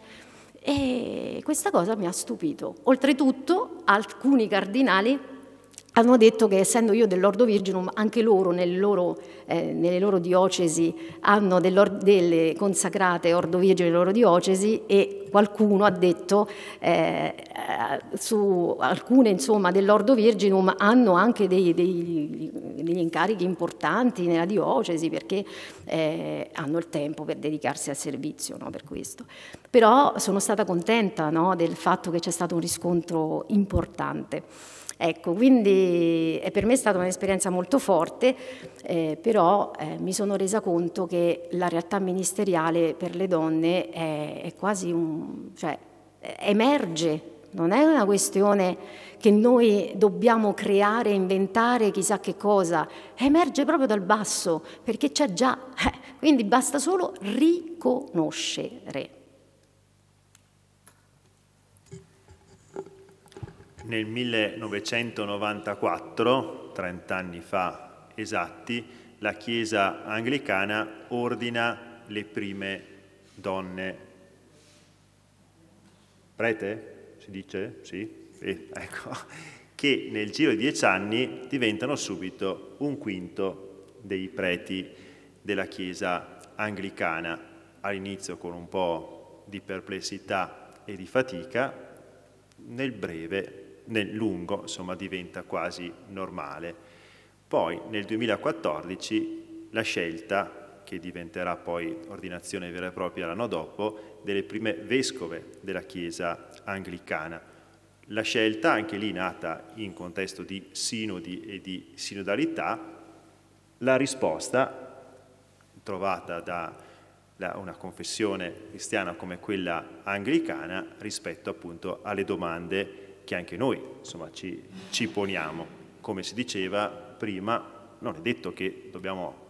e questa cosa mi ha stupito. Oltretutto, alcuni cardinali hanno detto che essendo io dell'Ordo Virginum, anche loro, nel loro eh, nelle loro diocesi hanno delle consacrate Ordo Virgine loro diocesi e qualcuno ha detto eh, eh su alcune dell'Ordo Virginum hanno anche dei, dei, degli incarichi importanti nella diocesi perché eh, hanno il tempo per dedicarsi al servizio no, per questo. Però sono stata contenta no, del fatto che c'è stato un riscontro importante. Ecco, quindi per me è stata un'esperienza molto forte, eh, però eh, mi sono resa conto che la realtà ministeriale per le donne è, è quasi un... Cioè, emerge non è una questione che noi dobbiamo creare, inventare chissà che cosa, emerge proprio dal basso perché c'è già, eh, quindi basta solo riconoscere. nel 1994, 30 anni fa esatti, la Chiesa anglicana ordina le prime donne. Prete? Si dice? Sì? sì ecco. Che nel giro di dieci anni diventano subito un quinto dei preti della Chiesa anglicana. All'inizio con un po' di perplessità e di fatica, nel breve nel lungo insomma, diventa quasi normale. Poi nel 2014 la scelta, che diventerà poi ordinazione vera e propria l'anno dopo, delle prime vescove della Chiesa anglicana. La scelta, anche lì nata in contesto di sinodi e di sinodalità, la risposta trovata da una confessione cristiana come quella anglicana rispetto appunto alle domande che anche noi insomma, ci, ci poniamo. Come si diceva prima, non è detto che dobbiamo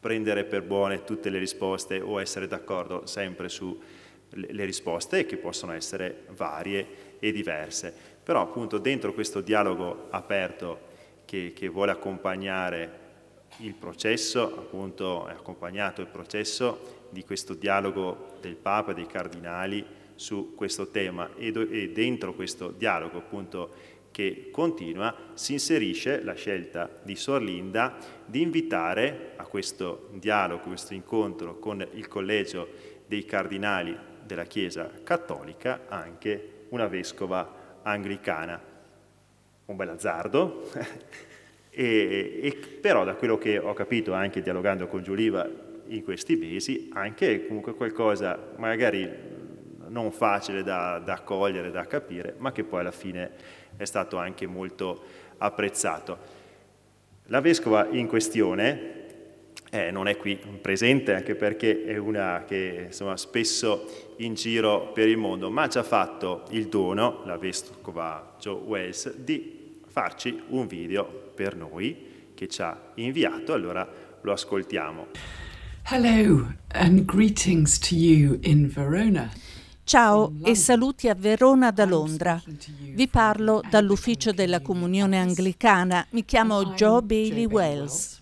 prendere per buone tutte le risposte o essere d'accordo sempre sulle risposte che possono essere varie e diverse. Però appunto dentro questo dialogo aperto che, che vuole accompagnare il processo, appunto è accompagnato il processo di questo dialogo del Papa e dei cardinali su questo tema e, e dentro questo dialogo appunto che continua si inserisce la scelta di Sor Linda di invitare a questo dialogo, a questo incontro con il collegio dei cardinali della Chiesa cattolica anche una vescova anglicana. Un bel azzardo, e, e, però da quello che ho capito anche dialogando con Giuliva in questi mesi, anche comunque qualcosa, magari non facile da, da cogliere, da capire, ma che poi alla fine è stato anche molto apprezzato. La vescova in questione eh, non è qui presente, anche perché è una che insomma, spesso in giro per il mondo, ma ci ha fatto il dono, la vescova Joe Wells, di farci un video per noi che ci ha inviato, allora lo ascoltiamo. Hello and greetings to you in Verona. Ciao e saluti a Verona da Londra. Vi parlo dall'ufficio della Comunione Anglicana. Mi chiamo Joe Bailey Wells.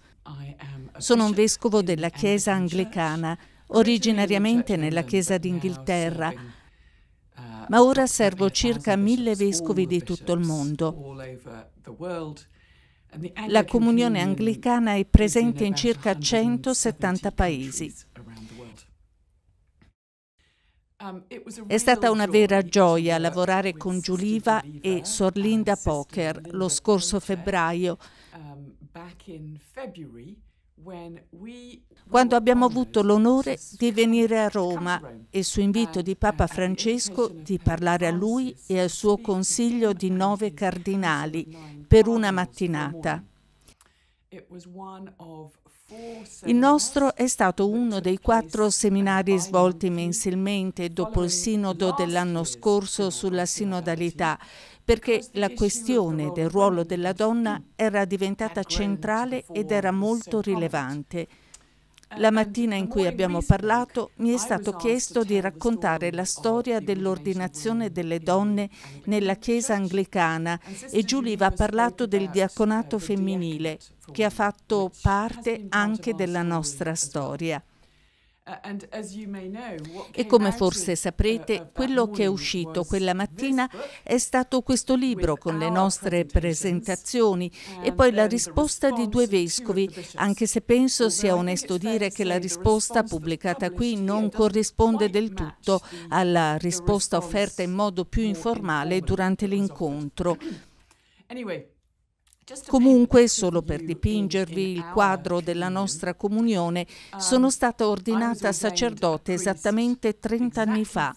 Sono un vescovo della Chiesa Anglicana, originariamente nella Chiesa d'Inghilterra, uh, ma ora servo circa mille vescovi di tutto il mondo. La Comunione Anglicana è presente in circa 170 paesi. Um, È stata una vera gioia lavorare con Giuliva e Sorlinda Poker lo scorso febbraio, um, quando abbiamo avuto l'onore di venire a Roma e su invito di Papa Francesco di parlare a lui e al suo consiglio di nove cardinali per una mattinata. It was one of il nostro è stato uno dei quattro seminari svolti mensilmente dopo il sinodo dell'anno scorso sulla sinodalità, perché la questione del ruolo della donna era diventata ecco, centrale ed era molto rilevante. La mattina in cui abbiamo parlato mi è stato chiesto di raccontare la storia dell'ordinazione delle donne nella Chiesa anglicana e Giuliva ha parlato del diaconato femminile che ha fatto parte anche della nostra storia. Uh, e come forse uh, saprete, quello che è uscito quella mattina è stato questo libro con le nostre presentazioni e poi la risposta di due vescovi, anche se penso sia onesto dire che la risposta pubblicata qui non corrisponde del tutto alla risposta offerta in modo più informale durante l'incontro. Anyway. Comunque, solo per dipingervi il quadro della nostra comunione, um, sono stata ordinata sacerdote esattamente 30 anni fa.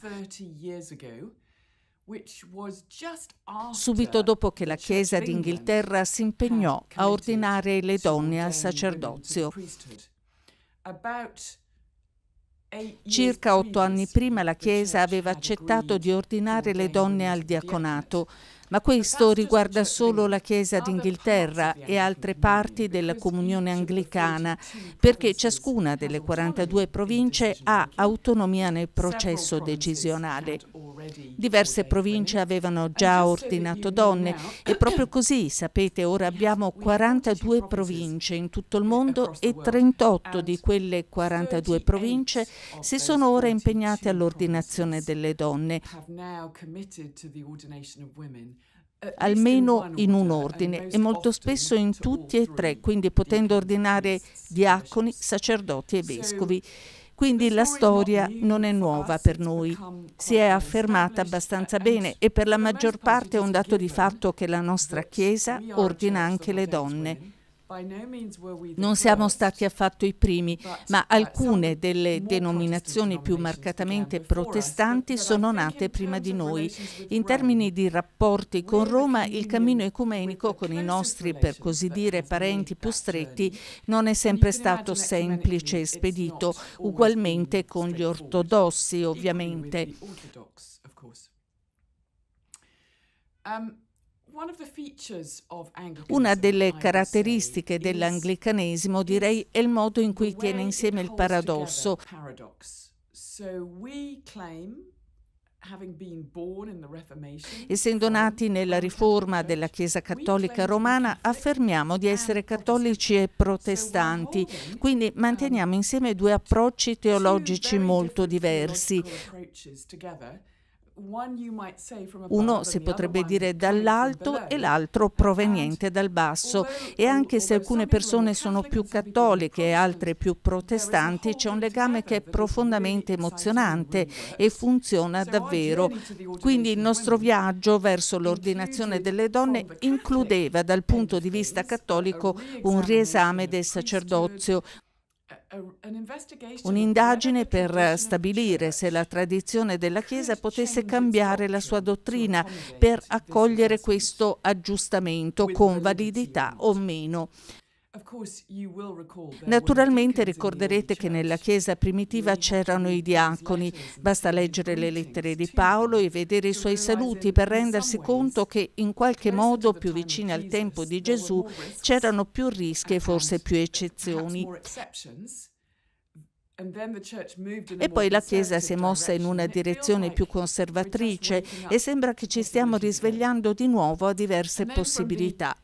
Subito dopo che la Chiesa d'Inghilterra si impegnò a ordinare le donne al sacerdozio. Circa otto anni prima la Chiesa aveva accettato di ordinare le donne al diaconato, ma questo riguarda solo la Chiesa d'Inghilterra e altre parti della comunione anglicana, perché ciascuna delle 42 province ha autonomia nel processo decisionale. Diverse province avevano già ordinato donne e proprio così, sapete, ora abbiamo 42 province in tutto il mondo e 38 di quelle 42 province si sono ora impegnate all'ordinazione delle donne. Eh, almeno in un cioè, ordine e molto spesso in diciamo, tutti e tre, quindi potendo ordinare diaconi, sacerdoti e vescovi. Quindi la storia non è nuova per noi, si è affermata cioè, abbastanza bene e per la maggior parte è un dato di fatto che la nostra Chiesa ordina anche le donne non siamo stati affatto i primi, ma uh, alcune delle denominazioni più marcatamente protestanti uh, sono nate prima di noi. In termini di rapporti con Roma, il cammino ecumenico con i nostri, per così dire, parenti più uh, stretti non è sempre stato semplice e spedito, ugualmente con gli ortodossi, ovviamente. Um, una delle caratteristiche dell'anglicanesimo, direi, è il modo in cui tiene insieme il paradosso. Essendo nati nella riforma della Chiesa Cattolica Romana, affermiamo di essere cattolici e protestanti, quindi um, manteniamo insieme due approcci teologici molto diversi. Uno si potrebbe dire dall'alto e l'altro proveniente dal basso e anche se alcune persone sono più cattoliche e altre più protestanti c'è un legame che è profondamente emozionante e funziona davvero. Quindi il nostro viaggio verso l'ordinazione delle donne includeva dal punto di vista cattolico un riesame del sacerdozio, Un'indagine per stabilire se la tradizione della Chiesa potesse cambiare la sua dottrina per accogliere questo aggiustamento con validità o meno. Naturalmente ricorderete che nella Chiesa primitiva c'erano i diaconi, basta leggere le lettere di Paolo e vedere i suoi saluti per rendersi conto che in qualche modo più vicini al tempo di Gesù c'erano più rischi e forse più eccezioni. E poi la Chiesa si è mossa in una direzione più conservatrice e sembra che ci stiamo risvegliando di nuovo a diverse possibilità.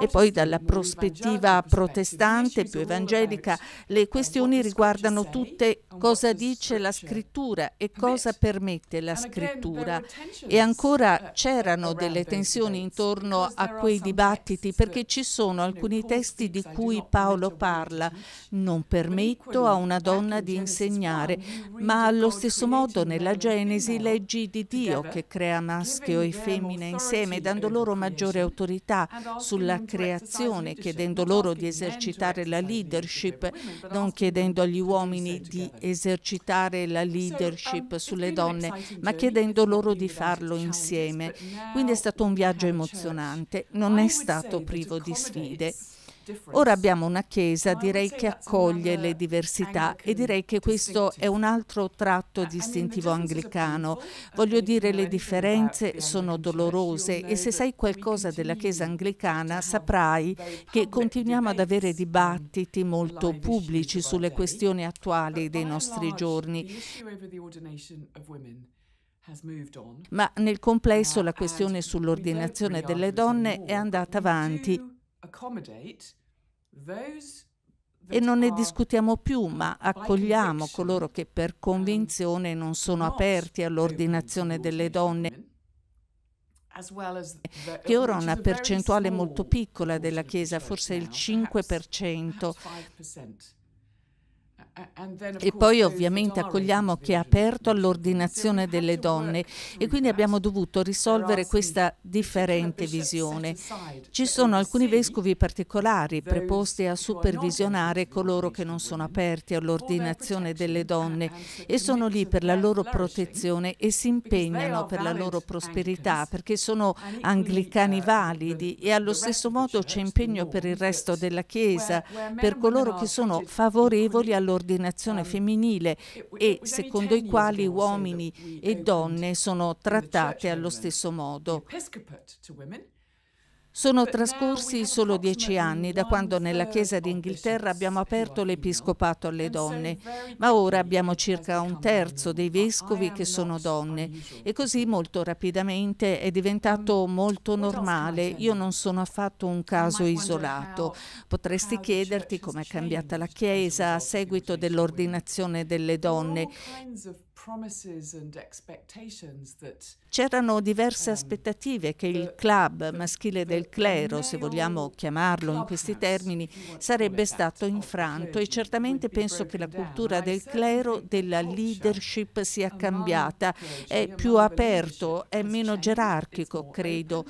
E poi dalla prospettiva protestante, più evangelica, le questioni riguardano tutte cosa dice la scrittura e cosa permette la scrittura. E ancora c'erano delle tensioni intorno a quei dibattiti perché ci sono alcuni testi di cui Paolo parla. Non permetto a una donna di insegnare, ma allo stesso modo nella Genesi leggi di Dio che crea maschio e femmina insieme, dando loro maggiore autorità sulla creazione, chiedendo loro di esercitare la um, leadership, non chiedendo agli uomini di esercitare la leadership sulle donne, ma chiedendo loro di farlo insieme. Quindi è stato un viaggio emozionante, non è stato privo di sfide. Ora abbiamo una Chiesa, direi che accoglie le diversità e direi che questo è un altro tratto distintivo anglicano. Voglio dire, le differenze sono dolorose e se sai qualcosa della Chiesa anglicana saprai che continuiamo ad avere dibattiti molto pubblici sulle questioni attuali dei nostri giorni. Ma nel complesso la questione sull'ordinazione delle donne è andata avanti e non ne discutiamo più, ma accogliamo coloro che per convinzione non sono aperti all'ordinazione delle donne eh, che ora una percentuale molto piccola della Chiesa, forse il 5%, e poi ovviamente accogliamo che è aperto all'ordinazione delle donne e quindi abbiamo dovuto risolvere questa differente visione. Ci sono alcuni vescovi particolari preposti a supervisionare coloro che non sono aperti all'ordinazione delle donne e sono lì per la loro protezione e si impegnano per la loro prosperità perché sono anglicani uh, validi e allo stesso modo c'è impegno per il resto della Chiesa, per coloro che sono favorevoli all'ordinazione subordinazione ehm, femminile e secondo i quali uomini e eh, donne sono trattate allo stesso modo. Sono trascorsi solo dieci anni da quando nella Chiesa d'Inghilterra abbiamo aperto l'Episcopato alle donne, ma ora abbiamo circa un terzo dei vescovi che sono donne e così molto rapidamente è diventato molto normale. Io non sono affatto un caso isolato. Potresti chiederti come è cambiata la Chiesa a seguito dell'ordinazione delle donne. C'erano diverse um, aspettative che il club maschile del clero, se vogliamo chiamarlo in questi termini, sarebbe stato infranto e certamente penso che la cultura del clero, della leadership sia cambiata, è più aperto, è meno gerarchico, credo.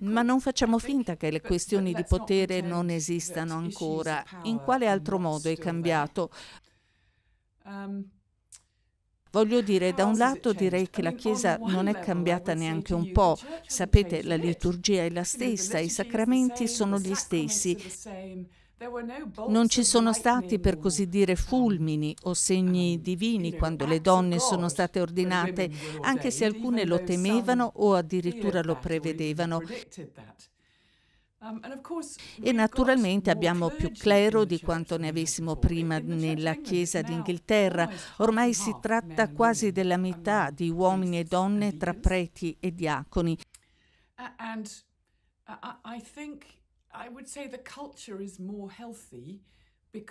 Ma non facciamo finta che le questioni di potere non esistano ancora. In quale altro modo è cambiato? Um, Voglio dire, da un lato direi che la Chiesa non è cambiata neanche un po'. Sapete, la liturgia è la stessa, i sacramenti sono gli stessi. Non ci sono stati, per così dire, fulmini o segni divini quando le donne sono state ordinate, anche se alcune lo temevano o addirittura lo prevedevano. Um, e naturalmente abbiamo più clero di quanto ne avessimo prima nella Chiesa d'Inghilterra. Ormai si tratta quasi della metà di uomini e donne tra preti e diaconi. And uh, I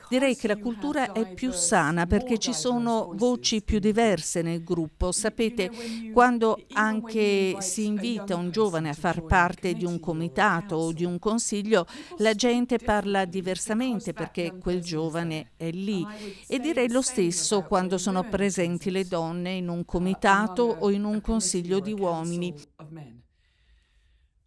Direi che la cultura è più sana perché ci sono voci più diverse nel gruppo. Sapete, quando anche si invita un giovane a far parte di un comitato o di un consiglio, la gente parla diversamente perché quel giovane è lì. E direi lo stesso quando sono presenti le donne in un uh, comitato o in un consiglio di uomini.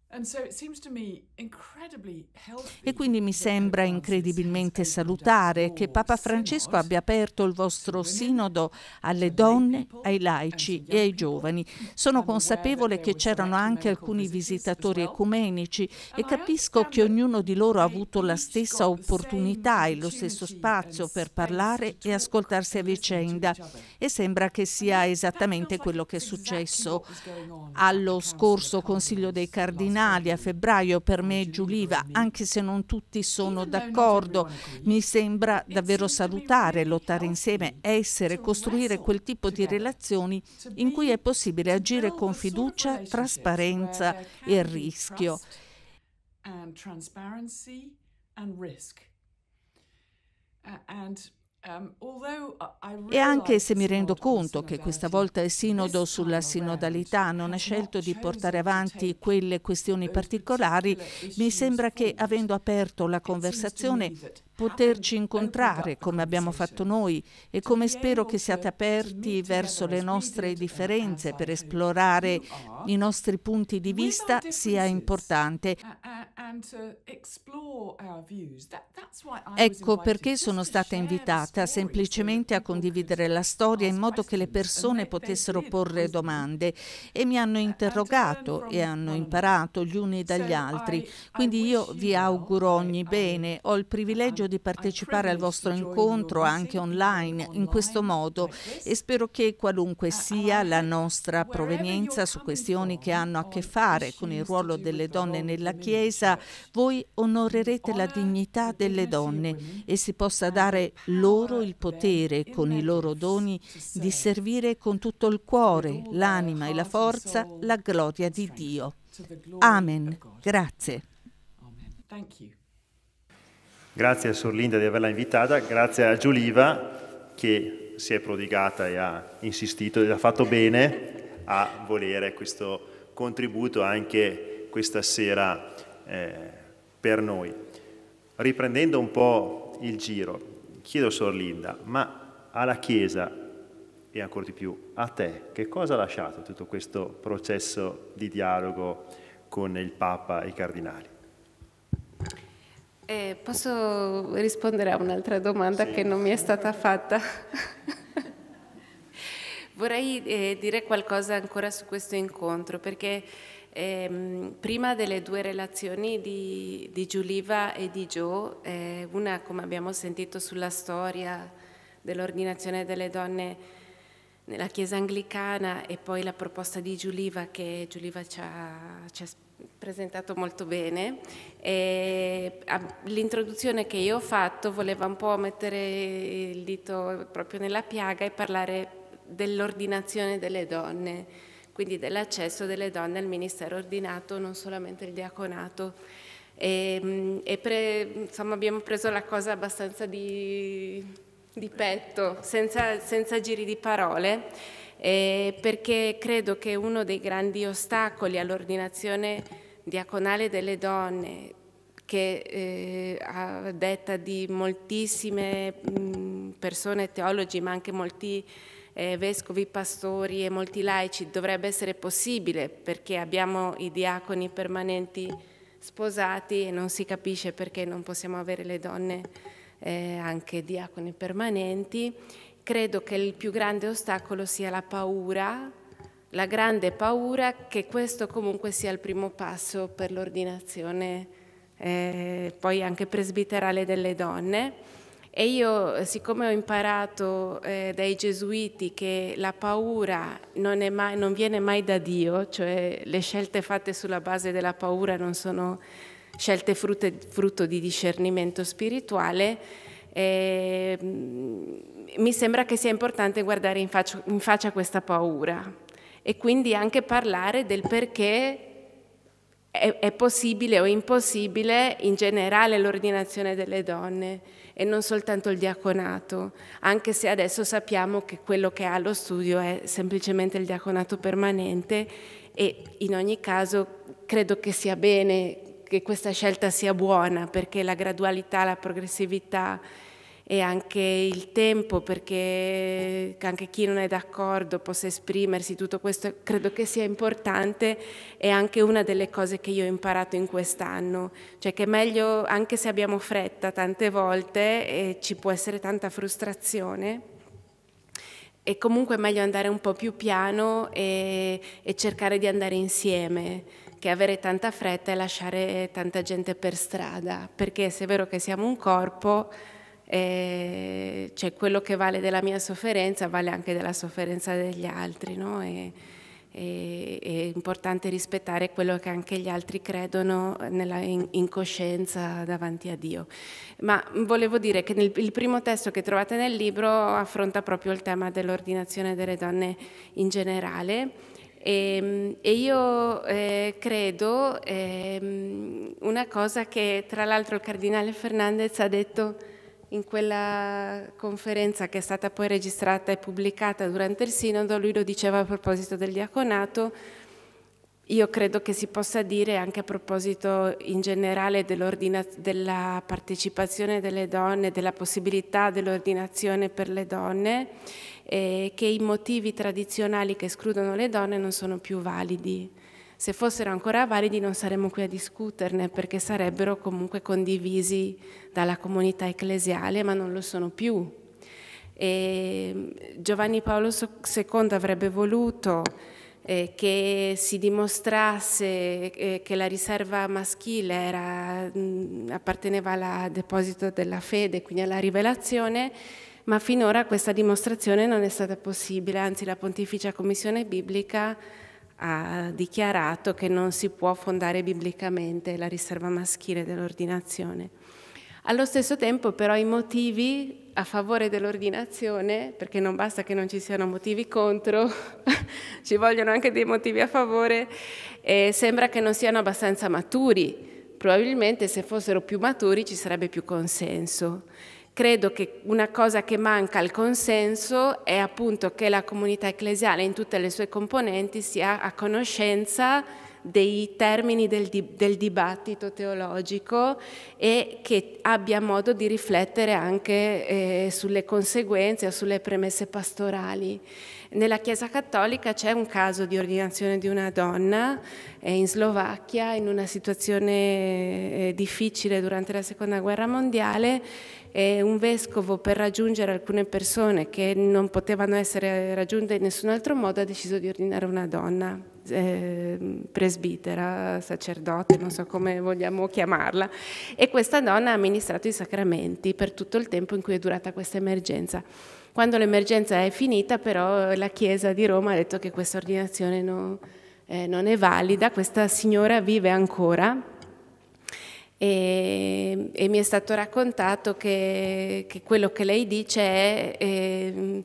And so it seems to me e quindi mi sembra incredibilmente salutare che Papa Francesco abbia aperto il vostro sinodo alle donne, ai laici e ai giovani. Sono consapevole che c'erano anche alcuni visitatori ecumenici e capisco che ognuno di loro ha avuto la stessa opportunità e lo stesso spazio per parlare e ascoltarsi a vicenda e sembra che sia esattamente quello che è successo allo scorso Consiglio dei Cardinali a febbraio per me Giuliva, anche se non tutti sono d'accordo. Mi sembra davvero salutare lottare insieme, essere, costruire quel tipo di relazioni in cui è possibile agire con fiducia, cioè, trasparenza e rischio. And transparency and risk. Uh, and Um, e anche se mi rendo conto che questa volta il sinodo sulla sinodalità non ha scelto di portare avanti quelle questioni particolari, mi sembra che avendo aperto la conversazione poterci incontrare come abbiamo fatto noi e come spero che siate aperti verso le nostre differenze per esplorare i nostri punti di vista sia importante. Uh, uh, ecco perché sono stata invitata semplicemente a condividere la storia in modo che le persone potessero porre domande e mi hanno uh, interrogato e hanno imparato gli uni dagli altri. Quindi io vi auguro ogni bene, ho il privilegio privilegio di partecipare al vostro incontro anche online in questo modo e spero che qualunque ah, sia ah, la nostra provenienza su questioni che hanno a che fare con il ruolo delle donne nella Chiesa, voi onorerete la dignità delle donne e si possa dare loro il potere con i loro doni di servire con tutto il cuore, l'anima e la forza la gloria di Dio. Amen. Grazie. Thank you. Grazie a Sorlinda di averla invitata, grazie a Giuliva che si è prodigata e ha insistito e ha fatto bene a volere questo contributo anche questa sera eh, per noi. Riprendendo un po' il giro, chiedo a Sorlinda, ma alla Chiesa e ancora di più a te, che cosa ha lasciato tutto questo processo di dialogo con il Papa e i cardinali? Eh, posso rispondere a un'altra domanda sì. che non mi è stata fatta? Vorrei eh, dire qualcosa ancora su questo incontro, perché ehm, prima delle due relazioni di, di Giuliva e di Joe, eh, una come abbiamo sentito sulla storia dell'ordinazione delle donne nella Chiesa anglicana e poi la proposta di Giuliva che Giuliva ci ha, ci ha presentato molto bene. Ah, l'introduzione che io ho fatto voleva un po' mettere il dito proprio nella piaga e parlare dell'ordinazione delle donne, quindi dell'accesso delle donne al ministero ordinato, non solamente il diaconato. E, mm, e pre, insomma, abbiamo preso la cosa abbastanza di, di petto, senza, senza giri di parole eh, perché credo che uno dei grandi ostacoli all'ordinazione diaconale delle donne, che eh, a detta di moltissime mh, persone, teologi, ma anche molti eh, vescovi, pastori e molti laici, dovrebbe essere possibile perché abbiamo i diaconi permanenti sposati e non si capisce perché non possiamo avere le donne eh, anche diaconi permanenti credo che il più grande ostacolo sia la paura, la grande paura che questo comunque sia il primo passo per l'ordinazione eh, poi anche presbiterale delle donne. E io, siccome ho imparato eh, dai gesuiti che la paura non, mai, non viene mai da Dio, cioè le scelte fatte sulla base della paura non sono scelte frutto, frutto di discernimento spirituale, e, ehm, mi sembra che sia importante guardare in faccia, in faccia questa paura e quindi anche parlare del perché è, è possibile o impossibile in generale l'ordinazione delle donne e non soltanto il diaconato, anche se adesso sappiamo che quello che ha lo studio è semplicemente il diaconato permanente e in ogni caso credo che sia bene che questa scelta sia buona perché la gradualità, la progressività e anche il tempo perché anche chi non è d'accordo possa esprimersi, tutto questo credo che sia importante e anche una delle cose che io ho imparato in quest'anno, cioè che è meglio anche se abbiamo fretta tante volte e ci può essere tanta frustrazione. E comunque è meglio andare un po' più piano e, e cercare di andare insieme che avere tanta fretta e lasciare tanta gente per strada, perché se è vero che siamo un corpo, e cioè quello che vale della mia sofferenza vale anche della sofferenza degli altri, no? E, e, è importante rispettare quello che anche gli altri credono nella, in, in, coscienza davanti a Dio. Ma volevo dire che nel, il primo testo che trovate nel libro affronta proprio il tema dell'ordinazione delle donne in generale. E, ehm, e io eh, credo eh, una cosa che tra l'altro il cardinale Fernandez ha detto in quella conferenza che è stata poi registrata e pubblicata durante il sinodo, lui lo diceva a proposito del diaconato, io credo che si possa dire anche a proposito in generale della partecipazione delle donne, della possibilità dell'ordinazione per le donne, eh, che i motivi tradizionali che escludono le donne non sono più validi. Se fossero ancora validi non saremmo qui a discuterne perché sarebbero comunque condivisi dalla comunità ecclesiale, ma non lo sono più. E mm, Giovanni Paolo II avrebbe voluto eh, che si dimostrasse eh, che la riserva maschile era, mm, apparteneva al deposito della fede, quindi alla rivelazione, ma finora questa dimostrazione non è stata possibile, anzi la Pontificia Commissione Biblica ha dichiarato che non si può fondare biblicamente la riserva maschile dell'ordinazione. Allo stesso tempo però i motivi a favore dell'ordinazione, perché non basta che non ci siano motivi contro, ci vogliono anche dei motivi a favore, eh, sembra che non siano abbastanza maturi. Probabilmente se fossero più maturi ci sarebbe più consenso. Credo che una cosa che manca al consenso è appunto che la comunità ecclesiale in tutte le sue componenti sia a conoscenza dei termini del, di, del dibattito teologico e che abbia modo di riflettere anche eh, sulle conseguenze o sulle premesse pastorali. Nella Chiesa Cattolica c'è un caso di ordinazione di una donna eh, in Slovacchia in una situazione eh, difficile durante la Seconda Guerra Mondiale e un vescovo per raggiungere alcune persone che non potevano essere raggiunte in nessun altro modo ha deciso di ordinare una donna. Ehm, presbitera, sacerdote, non so come vogliamo chiamarla, e questa donna ha amministrato i sacramenti per tutto il tempo in cui è durata questa emergenza. Quando l'emergenza è finita però la Chiesa di Roma ha detto che questa ordinazione non, eh, non è valida, questa signora vive ancora e, e, mi è stato raccontato che, che, quello che lei dice è eh,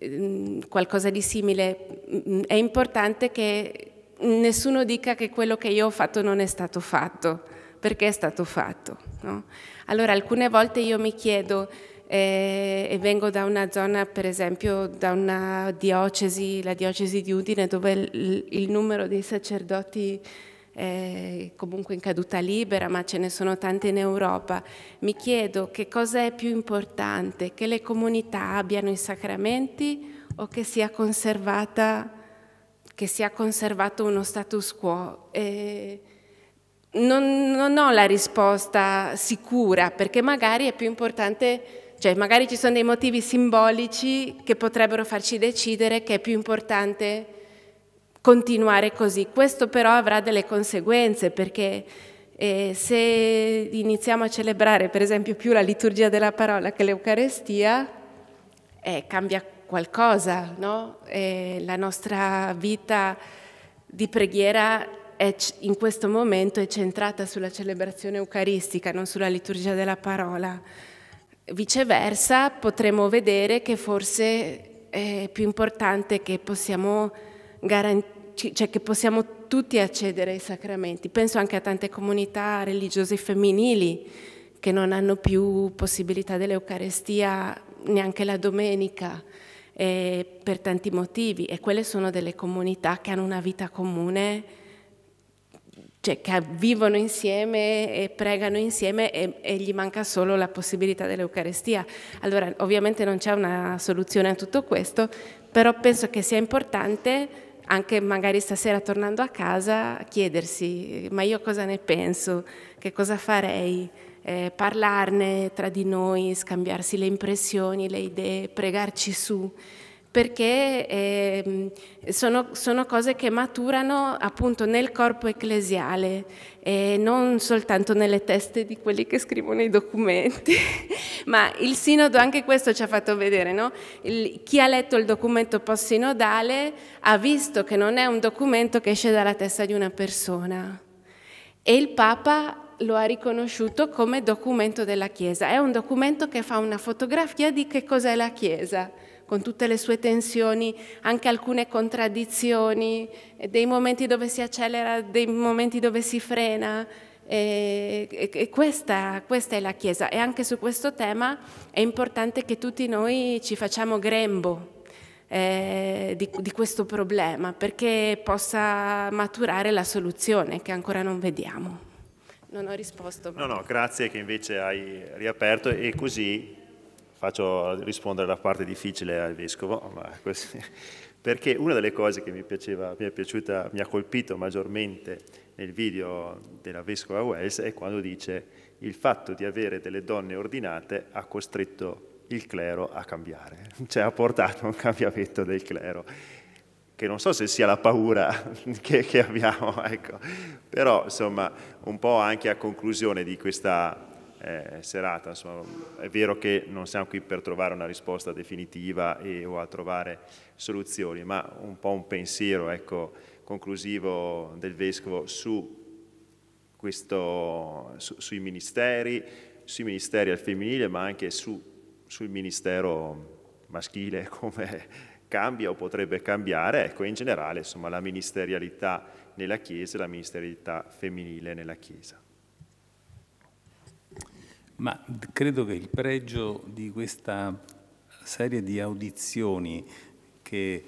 Ehm, qualcosa di simile, mm, è importante che nessuno dica che quello che io ho fatto non è stato fatto, perché è stato fatto. No? Allora alcune volte io mi chiedo, eh, e vengo da una zona, per esempio, da una diocesi, la diocesi di Udine, dove il, il numero dei sacerdoti eh, comunque in caduta libera, ma ce ne sono tante in Europa, mi chiedo che cosa è più importante, che le comunità abbiano i sacramenti o che sia conservata che sia conservato uno status quo. Eh, non, non, ho la risposta sicura, perché magari è più importante, cioè magari ci sono dei motivi simbolici che potrebbero farci decidere che è più importante continuare così. Questo però avrà delle conseguenze perché eh, se iniziamo a celebrare per esempio più la liturgia della parola che l'Eucarestia, eh, cambia qualcosa, no? eh, la nostra vita di preghiera in questo momento è centrata sulla celebrazione eucaristica, non sulla liturgia della parola. Viceversa, potremo vedere che forse è più importante che possiamo garantire cioè che possiamo tutti accedere ai sacramenti. Penso anche a tante comunità religiose femminili che non hanno più possibilità dell'Eucarestia neanche la domenica eh, per tanti motivi e quelle sono delle comunità che hanno una vita comune, cioè che vivono insieme e pregano insieme e, e gli manca solo la possibilità dell'Eucarestia. Allora ovviamente non c'è una soluzione a tutto questo, però penso che sia importante anche magari stasera tornando a casa chiedersi ma io cosa ne penso, che cosa farei, eh, parlarne tra di noi, scambiarsi le impressioni, le idee, pregarci su perché eh, sono, sono, cose che maturano appunto nel corpo ecclesiale e non soltanto nelle teste di quelli che scrivono i documenti. Ma il sinodo anche questo ci ha fatto vedere, no? il, chi ha letto il documento post-sinodale ha visto che non è un documento che esce dalla testa di una persona e il Papa lo ha riconosciuto come documento della Chiesa. È un documento che fa una fotografia di che cos'è la Chiesa con tutte le sue tensioni, anche alcune contraddizioni, eh, dei momenti dove si accelera, dei momenti dove si frena. E, e questa, questa, è la Chiesa e anche su questo tema è importante che tutti noi ci facciamo grembo eh, di, di questo problema perché possa maturare la soluzione che ancora non vediamo. Non ho risposto. Ma... No, no, grazie che invece hai riaperto e così faccio rispondere la parte difficile al vescovo, così, perché una delle cose che mi, piaceva, mi, piaciuta, mi ha colpito maggiormente nel video della vescova Wells è quando dice il fatto di avere delle donne ordinate ha costretto il clero a cambiare, cioè ha portato a un cambiamento del clero che non so se sia la paura che, che abbiamo, ecco. però insomma un po' anche a conclusione di questa eh, serata. Insomma, è vero che non siamo qui per trovare una risposta definitiva e, o a trovare soluzioni, ma un po' un pensiero ecco, conclusivo del Vescovo su questo, su, sui ministeri, sui ministeri al femminile, ma anche su, sul ministero maschile, come cambia o potrebbe cambiare, ecco, in generale, insomma, la ministerialità nella Chiesa e la ministerialità femminile nella Chiesa. Ma credo che il pregio di questa serie di audizioni che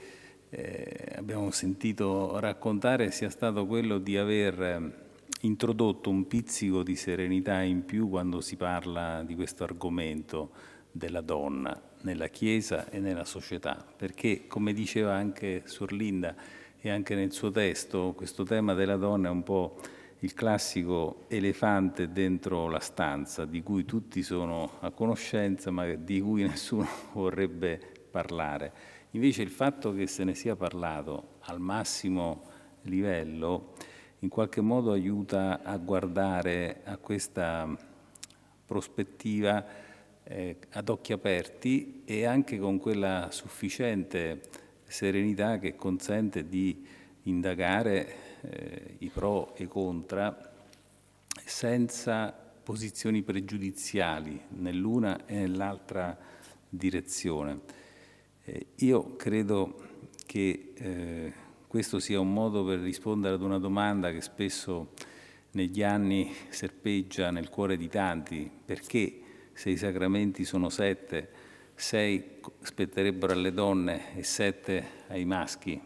eh, abbiamo sentito raccontare sia stato quello di aver ehm, introdotto un pizzico di serenità in più quando si parla di questo argomento della donna nella Chiesa e nella società, perché come diceva anche Sorlinda e anche nel suo testo, questo tema della donna è un po' il classico elefante dentro la stanza di cui tutti sono a conoscenza ma di cui nessuno vorrebbe parlare. Invece il fatto che se ne sia parlato al massimo livello in qualche modo aiuta a guardare a questa prospettiva eh, ad occhi aperti e anche con quella sufficiente serenità che consente di indagare eh, i pro e i contra senza posizioni pregiudiziali nell'una e nell'altra direzione. Eh, io credo che eh, questo sia un modo per rispondere ad una domanda che spesso negli anni serpeggia nel cuore di tanti, perché se i sacramenti sono sette, sei spetterebbero alle donne e sette ai maschi,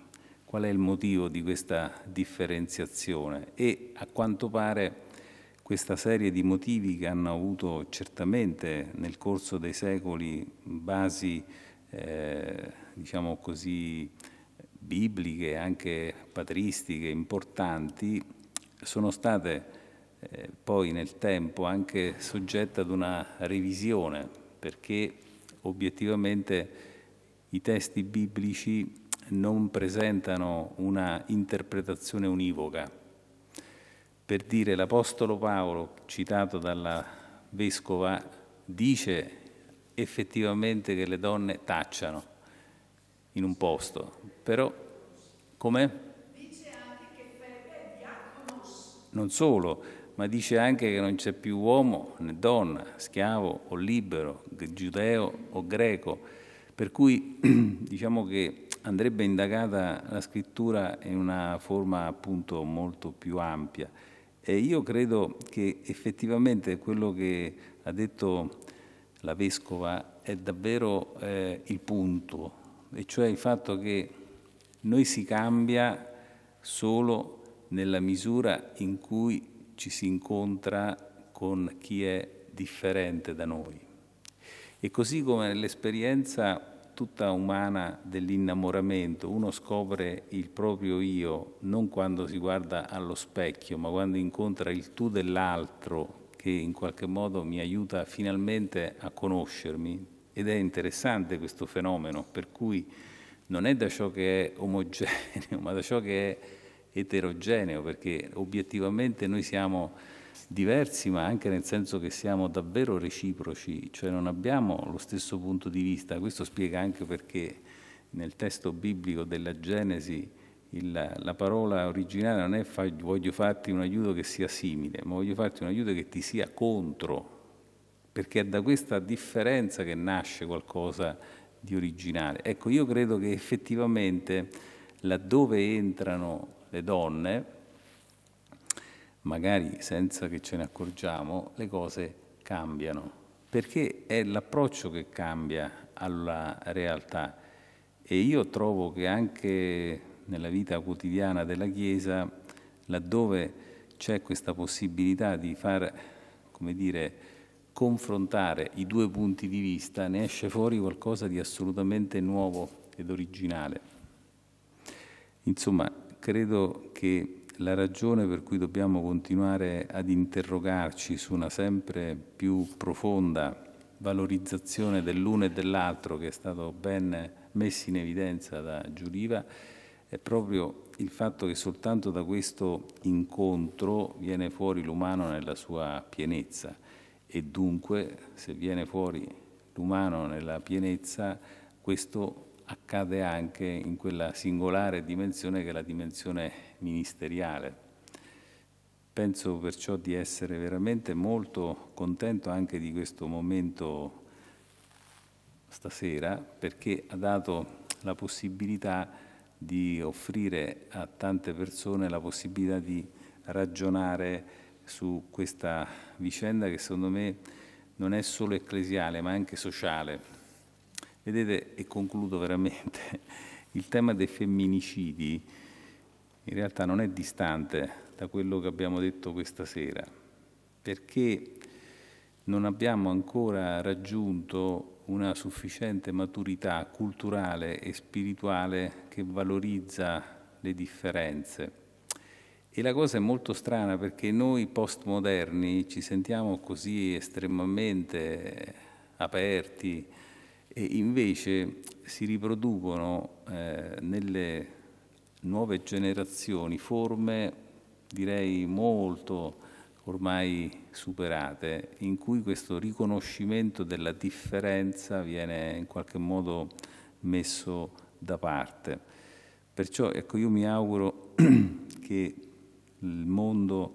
qual è il motivo di questa differenziazione e a quanto pare questa serie di motivi che hanno avuto certamente nel corso dei secoli basi, eh, diciamo così, bibliche, anche patristiche, importanti, sono state eh, poi nel tempo anche soggette ad una revisione, perché obiettivamente i testi biblici non presentano una interpretazione univoca. Per dire l'Apostolo Paolo, citato dalla Vescova, dice effettivamente che le donne tacciano in un posto, però come? Dice anche che Non solo, ma dice anche che non c'è più uomo né donna, schiavo o libero, giudeo o greco, per cui diciamo che andrebbe indagata la scrittura in una forma appunto molto più ampia. E io credo che effettivamente quello che ha detto la Vescova è davvero eh, il punto, e cioè il fatto che noi si cambia solo nella misura in cui ci si incontra con chi è differente da noi. E così come nell'esperienza tutta umana dell'innamoramento, uno scopre il proprio io non quando si guarda allo specchio, ma quando incontra il tu dell'altro che in qualche modo mi aiuta finalmente a conoscermi. Ed è interessante questo fenomeno, per cui non è da ciò che è omogeneo, ma da ciò che è eterogeneo, perché obiettivamente noi siamo diversi, ma anche nel senso che siamo davvero reciproci, cioè non abbiamo lo stesso punto di vista. Questo spiega anche perché nel testo biblico della Genesi il, la parola originale non è fa, voglio farti un aiuto che sia simile, ma voglio farti un aiuto che ti sia contro, perché è da questa differenza che nasce qualcosa di originale. Ecco, io credo che effettivamente laddove entrano le donne, magari senza che ce ne accorgiamo, le cose cambiano, perché è l'approccio che cambia alla realtà. E io trovo che anche nella vita quotidiana della Chiesa, laddove c'è questa possibilità di far, come dire, confrontare i due punti di vista, ne esce fuori qualcosa di assolutamente nuovo ed originale. Insomma, credo che la ragione per cui dobbiamo continuare ad interrogarci su una sempre più profonda valorizzazione dell'uno e dell'altro che è stato ben messo in evidenza da Giuliva è proprio il fatto che soltanto da questo incontro viene fuori l'umano nella sua pienezza e dunque se viene fuori l'umano nella pienezza questo accade anche in quella singolare dimensione che è la dimensione ministeriale. Penso perciò di essere veramente molto contento anche di questo momento stasera perché ha dato la possibilità di offrire a tante persone la possibilità di ragionare su questa vicenda che secondo me non è solo ecclesiale ma anche sociale Vedete, e concludo veramente, il tema dei femminicidi in realtà non è distante da quello che abbiamo detto questa sera, perché non abbiamo ancora raggiunto una sufficiente maturità culturale e spirituale che valorizza le differenze. E la cosa è molto strana perché noi postmoderni ci sentiamo così estremamente aperti, e invece si riproducono eh, nelle nuove generazioni forme direi molto ormai superate, in cui questo riconoscimento della differenza viene in qualche modo messo da parte. Perciò ecco, io mi auguro che il mondo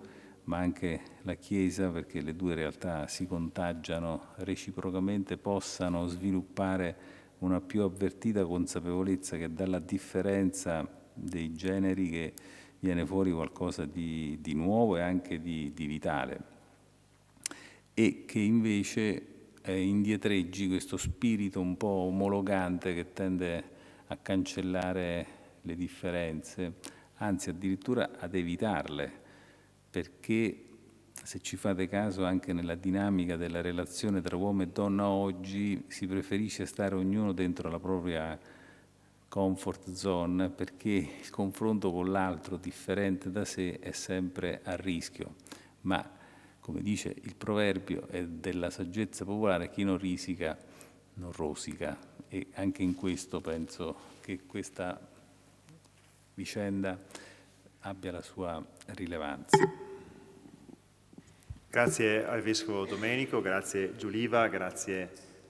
ma anche la Chiesa, perché le due realtà si contagiano reciprocamente, possano sviluppare una più avvertita consapevolezza che dalla differenza dei generi che viene fuori qualcosa di, di nuovo e anche di, di, vitale e che invece eh, indietreggi questo spirito un po' omologante che tende a cancellare le differenze, anzi addirittura ad evitarle, perché se ci fate caso anche nella dinamica della relazione tra uomo e donna oggi si preferisce stare ognuno dentro la propria comfort zone perché il confronto con l'altro differente da sé è sempre a rischio, ma come dice il proverbio è della saggezza popolare chi non risica non rosica e anche in questo penso che questa vicenda abbia la sua rilevanza. Grazie al Vescovo Domenico, grazie Giuliva, grazie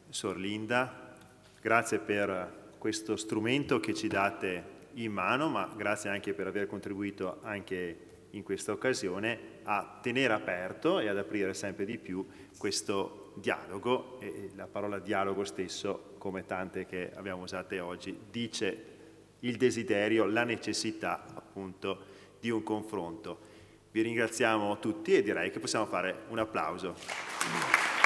Sor Linda, grazie per questo strumento che ci date in mano, ma grazie anche per aver contribuito anche in questa occasione a tenere aperto e ad aprire sempre di più questo dialogo e la parola dialogo stesso, come tante che abbiamo usate oggi, dice il desiderio, la necessità appunto di un confronto. Vi ringraziamo tutti e direi che possiamo fare un applauso.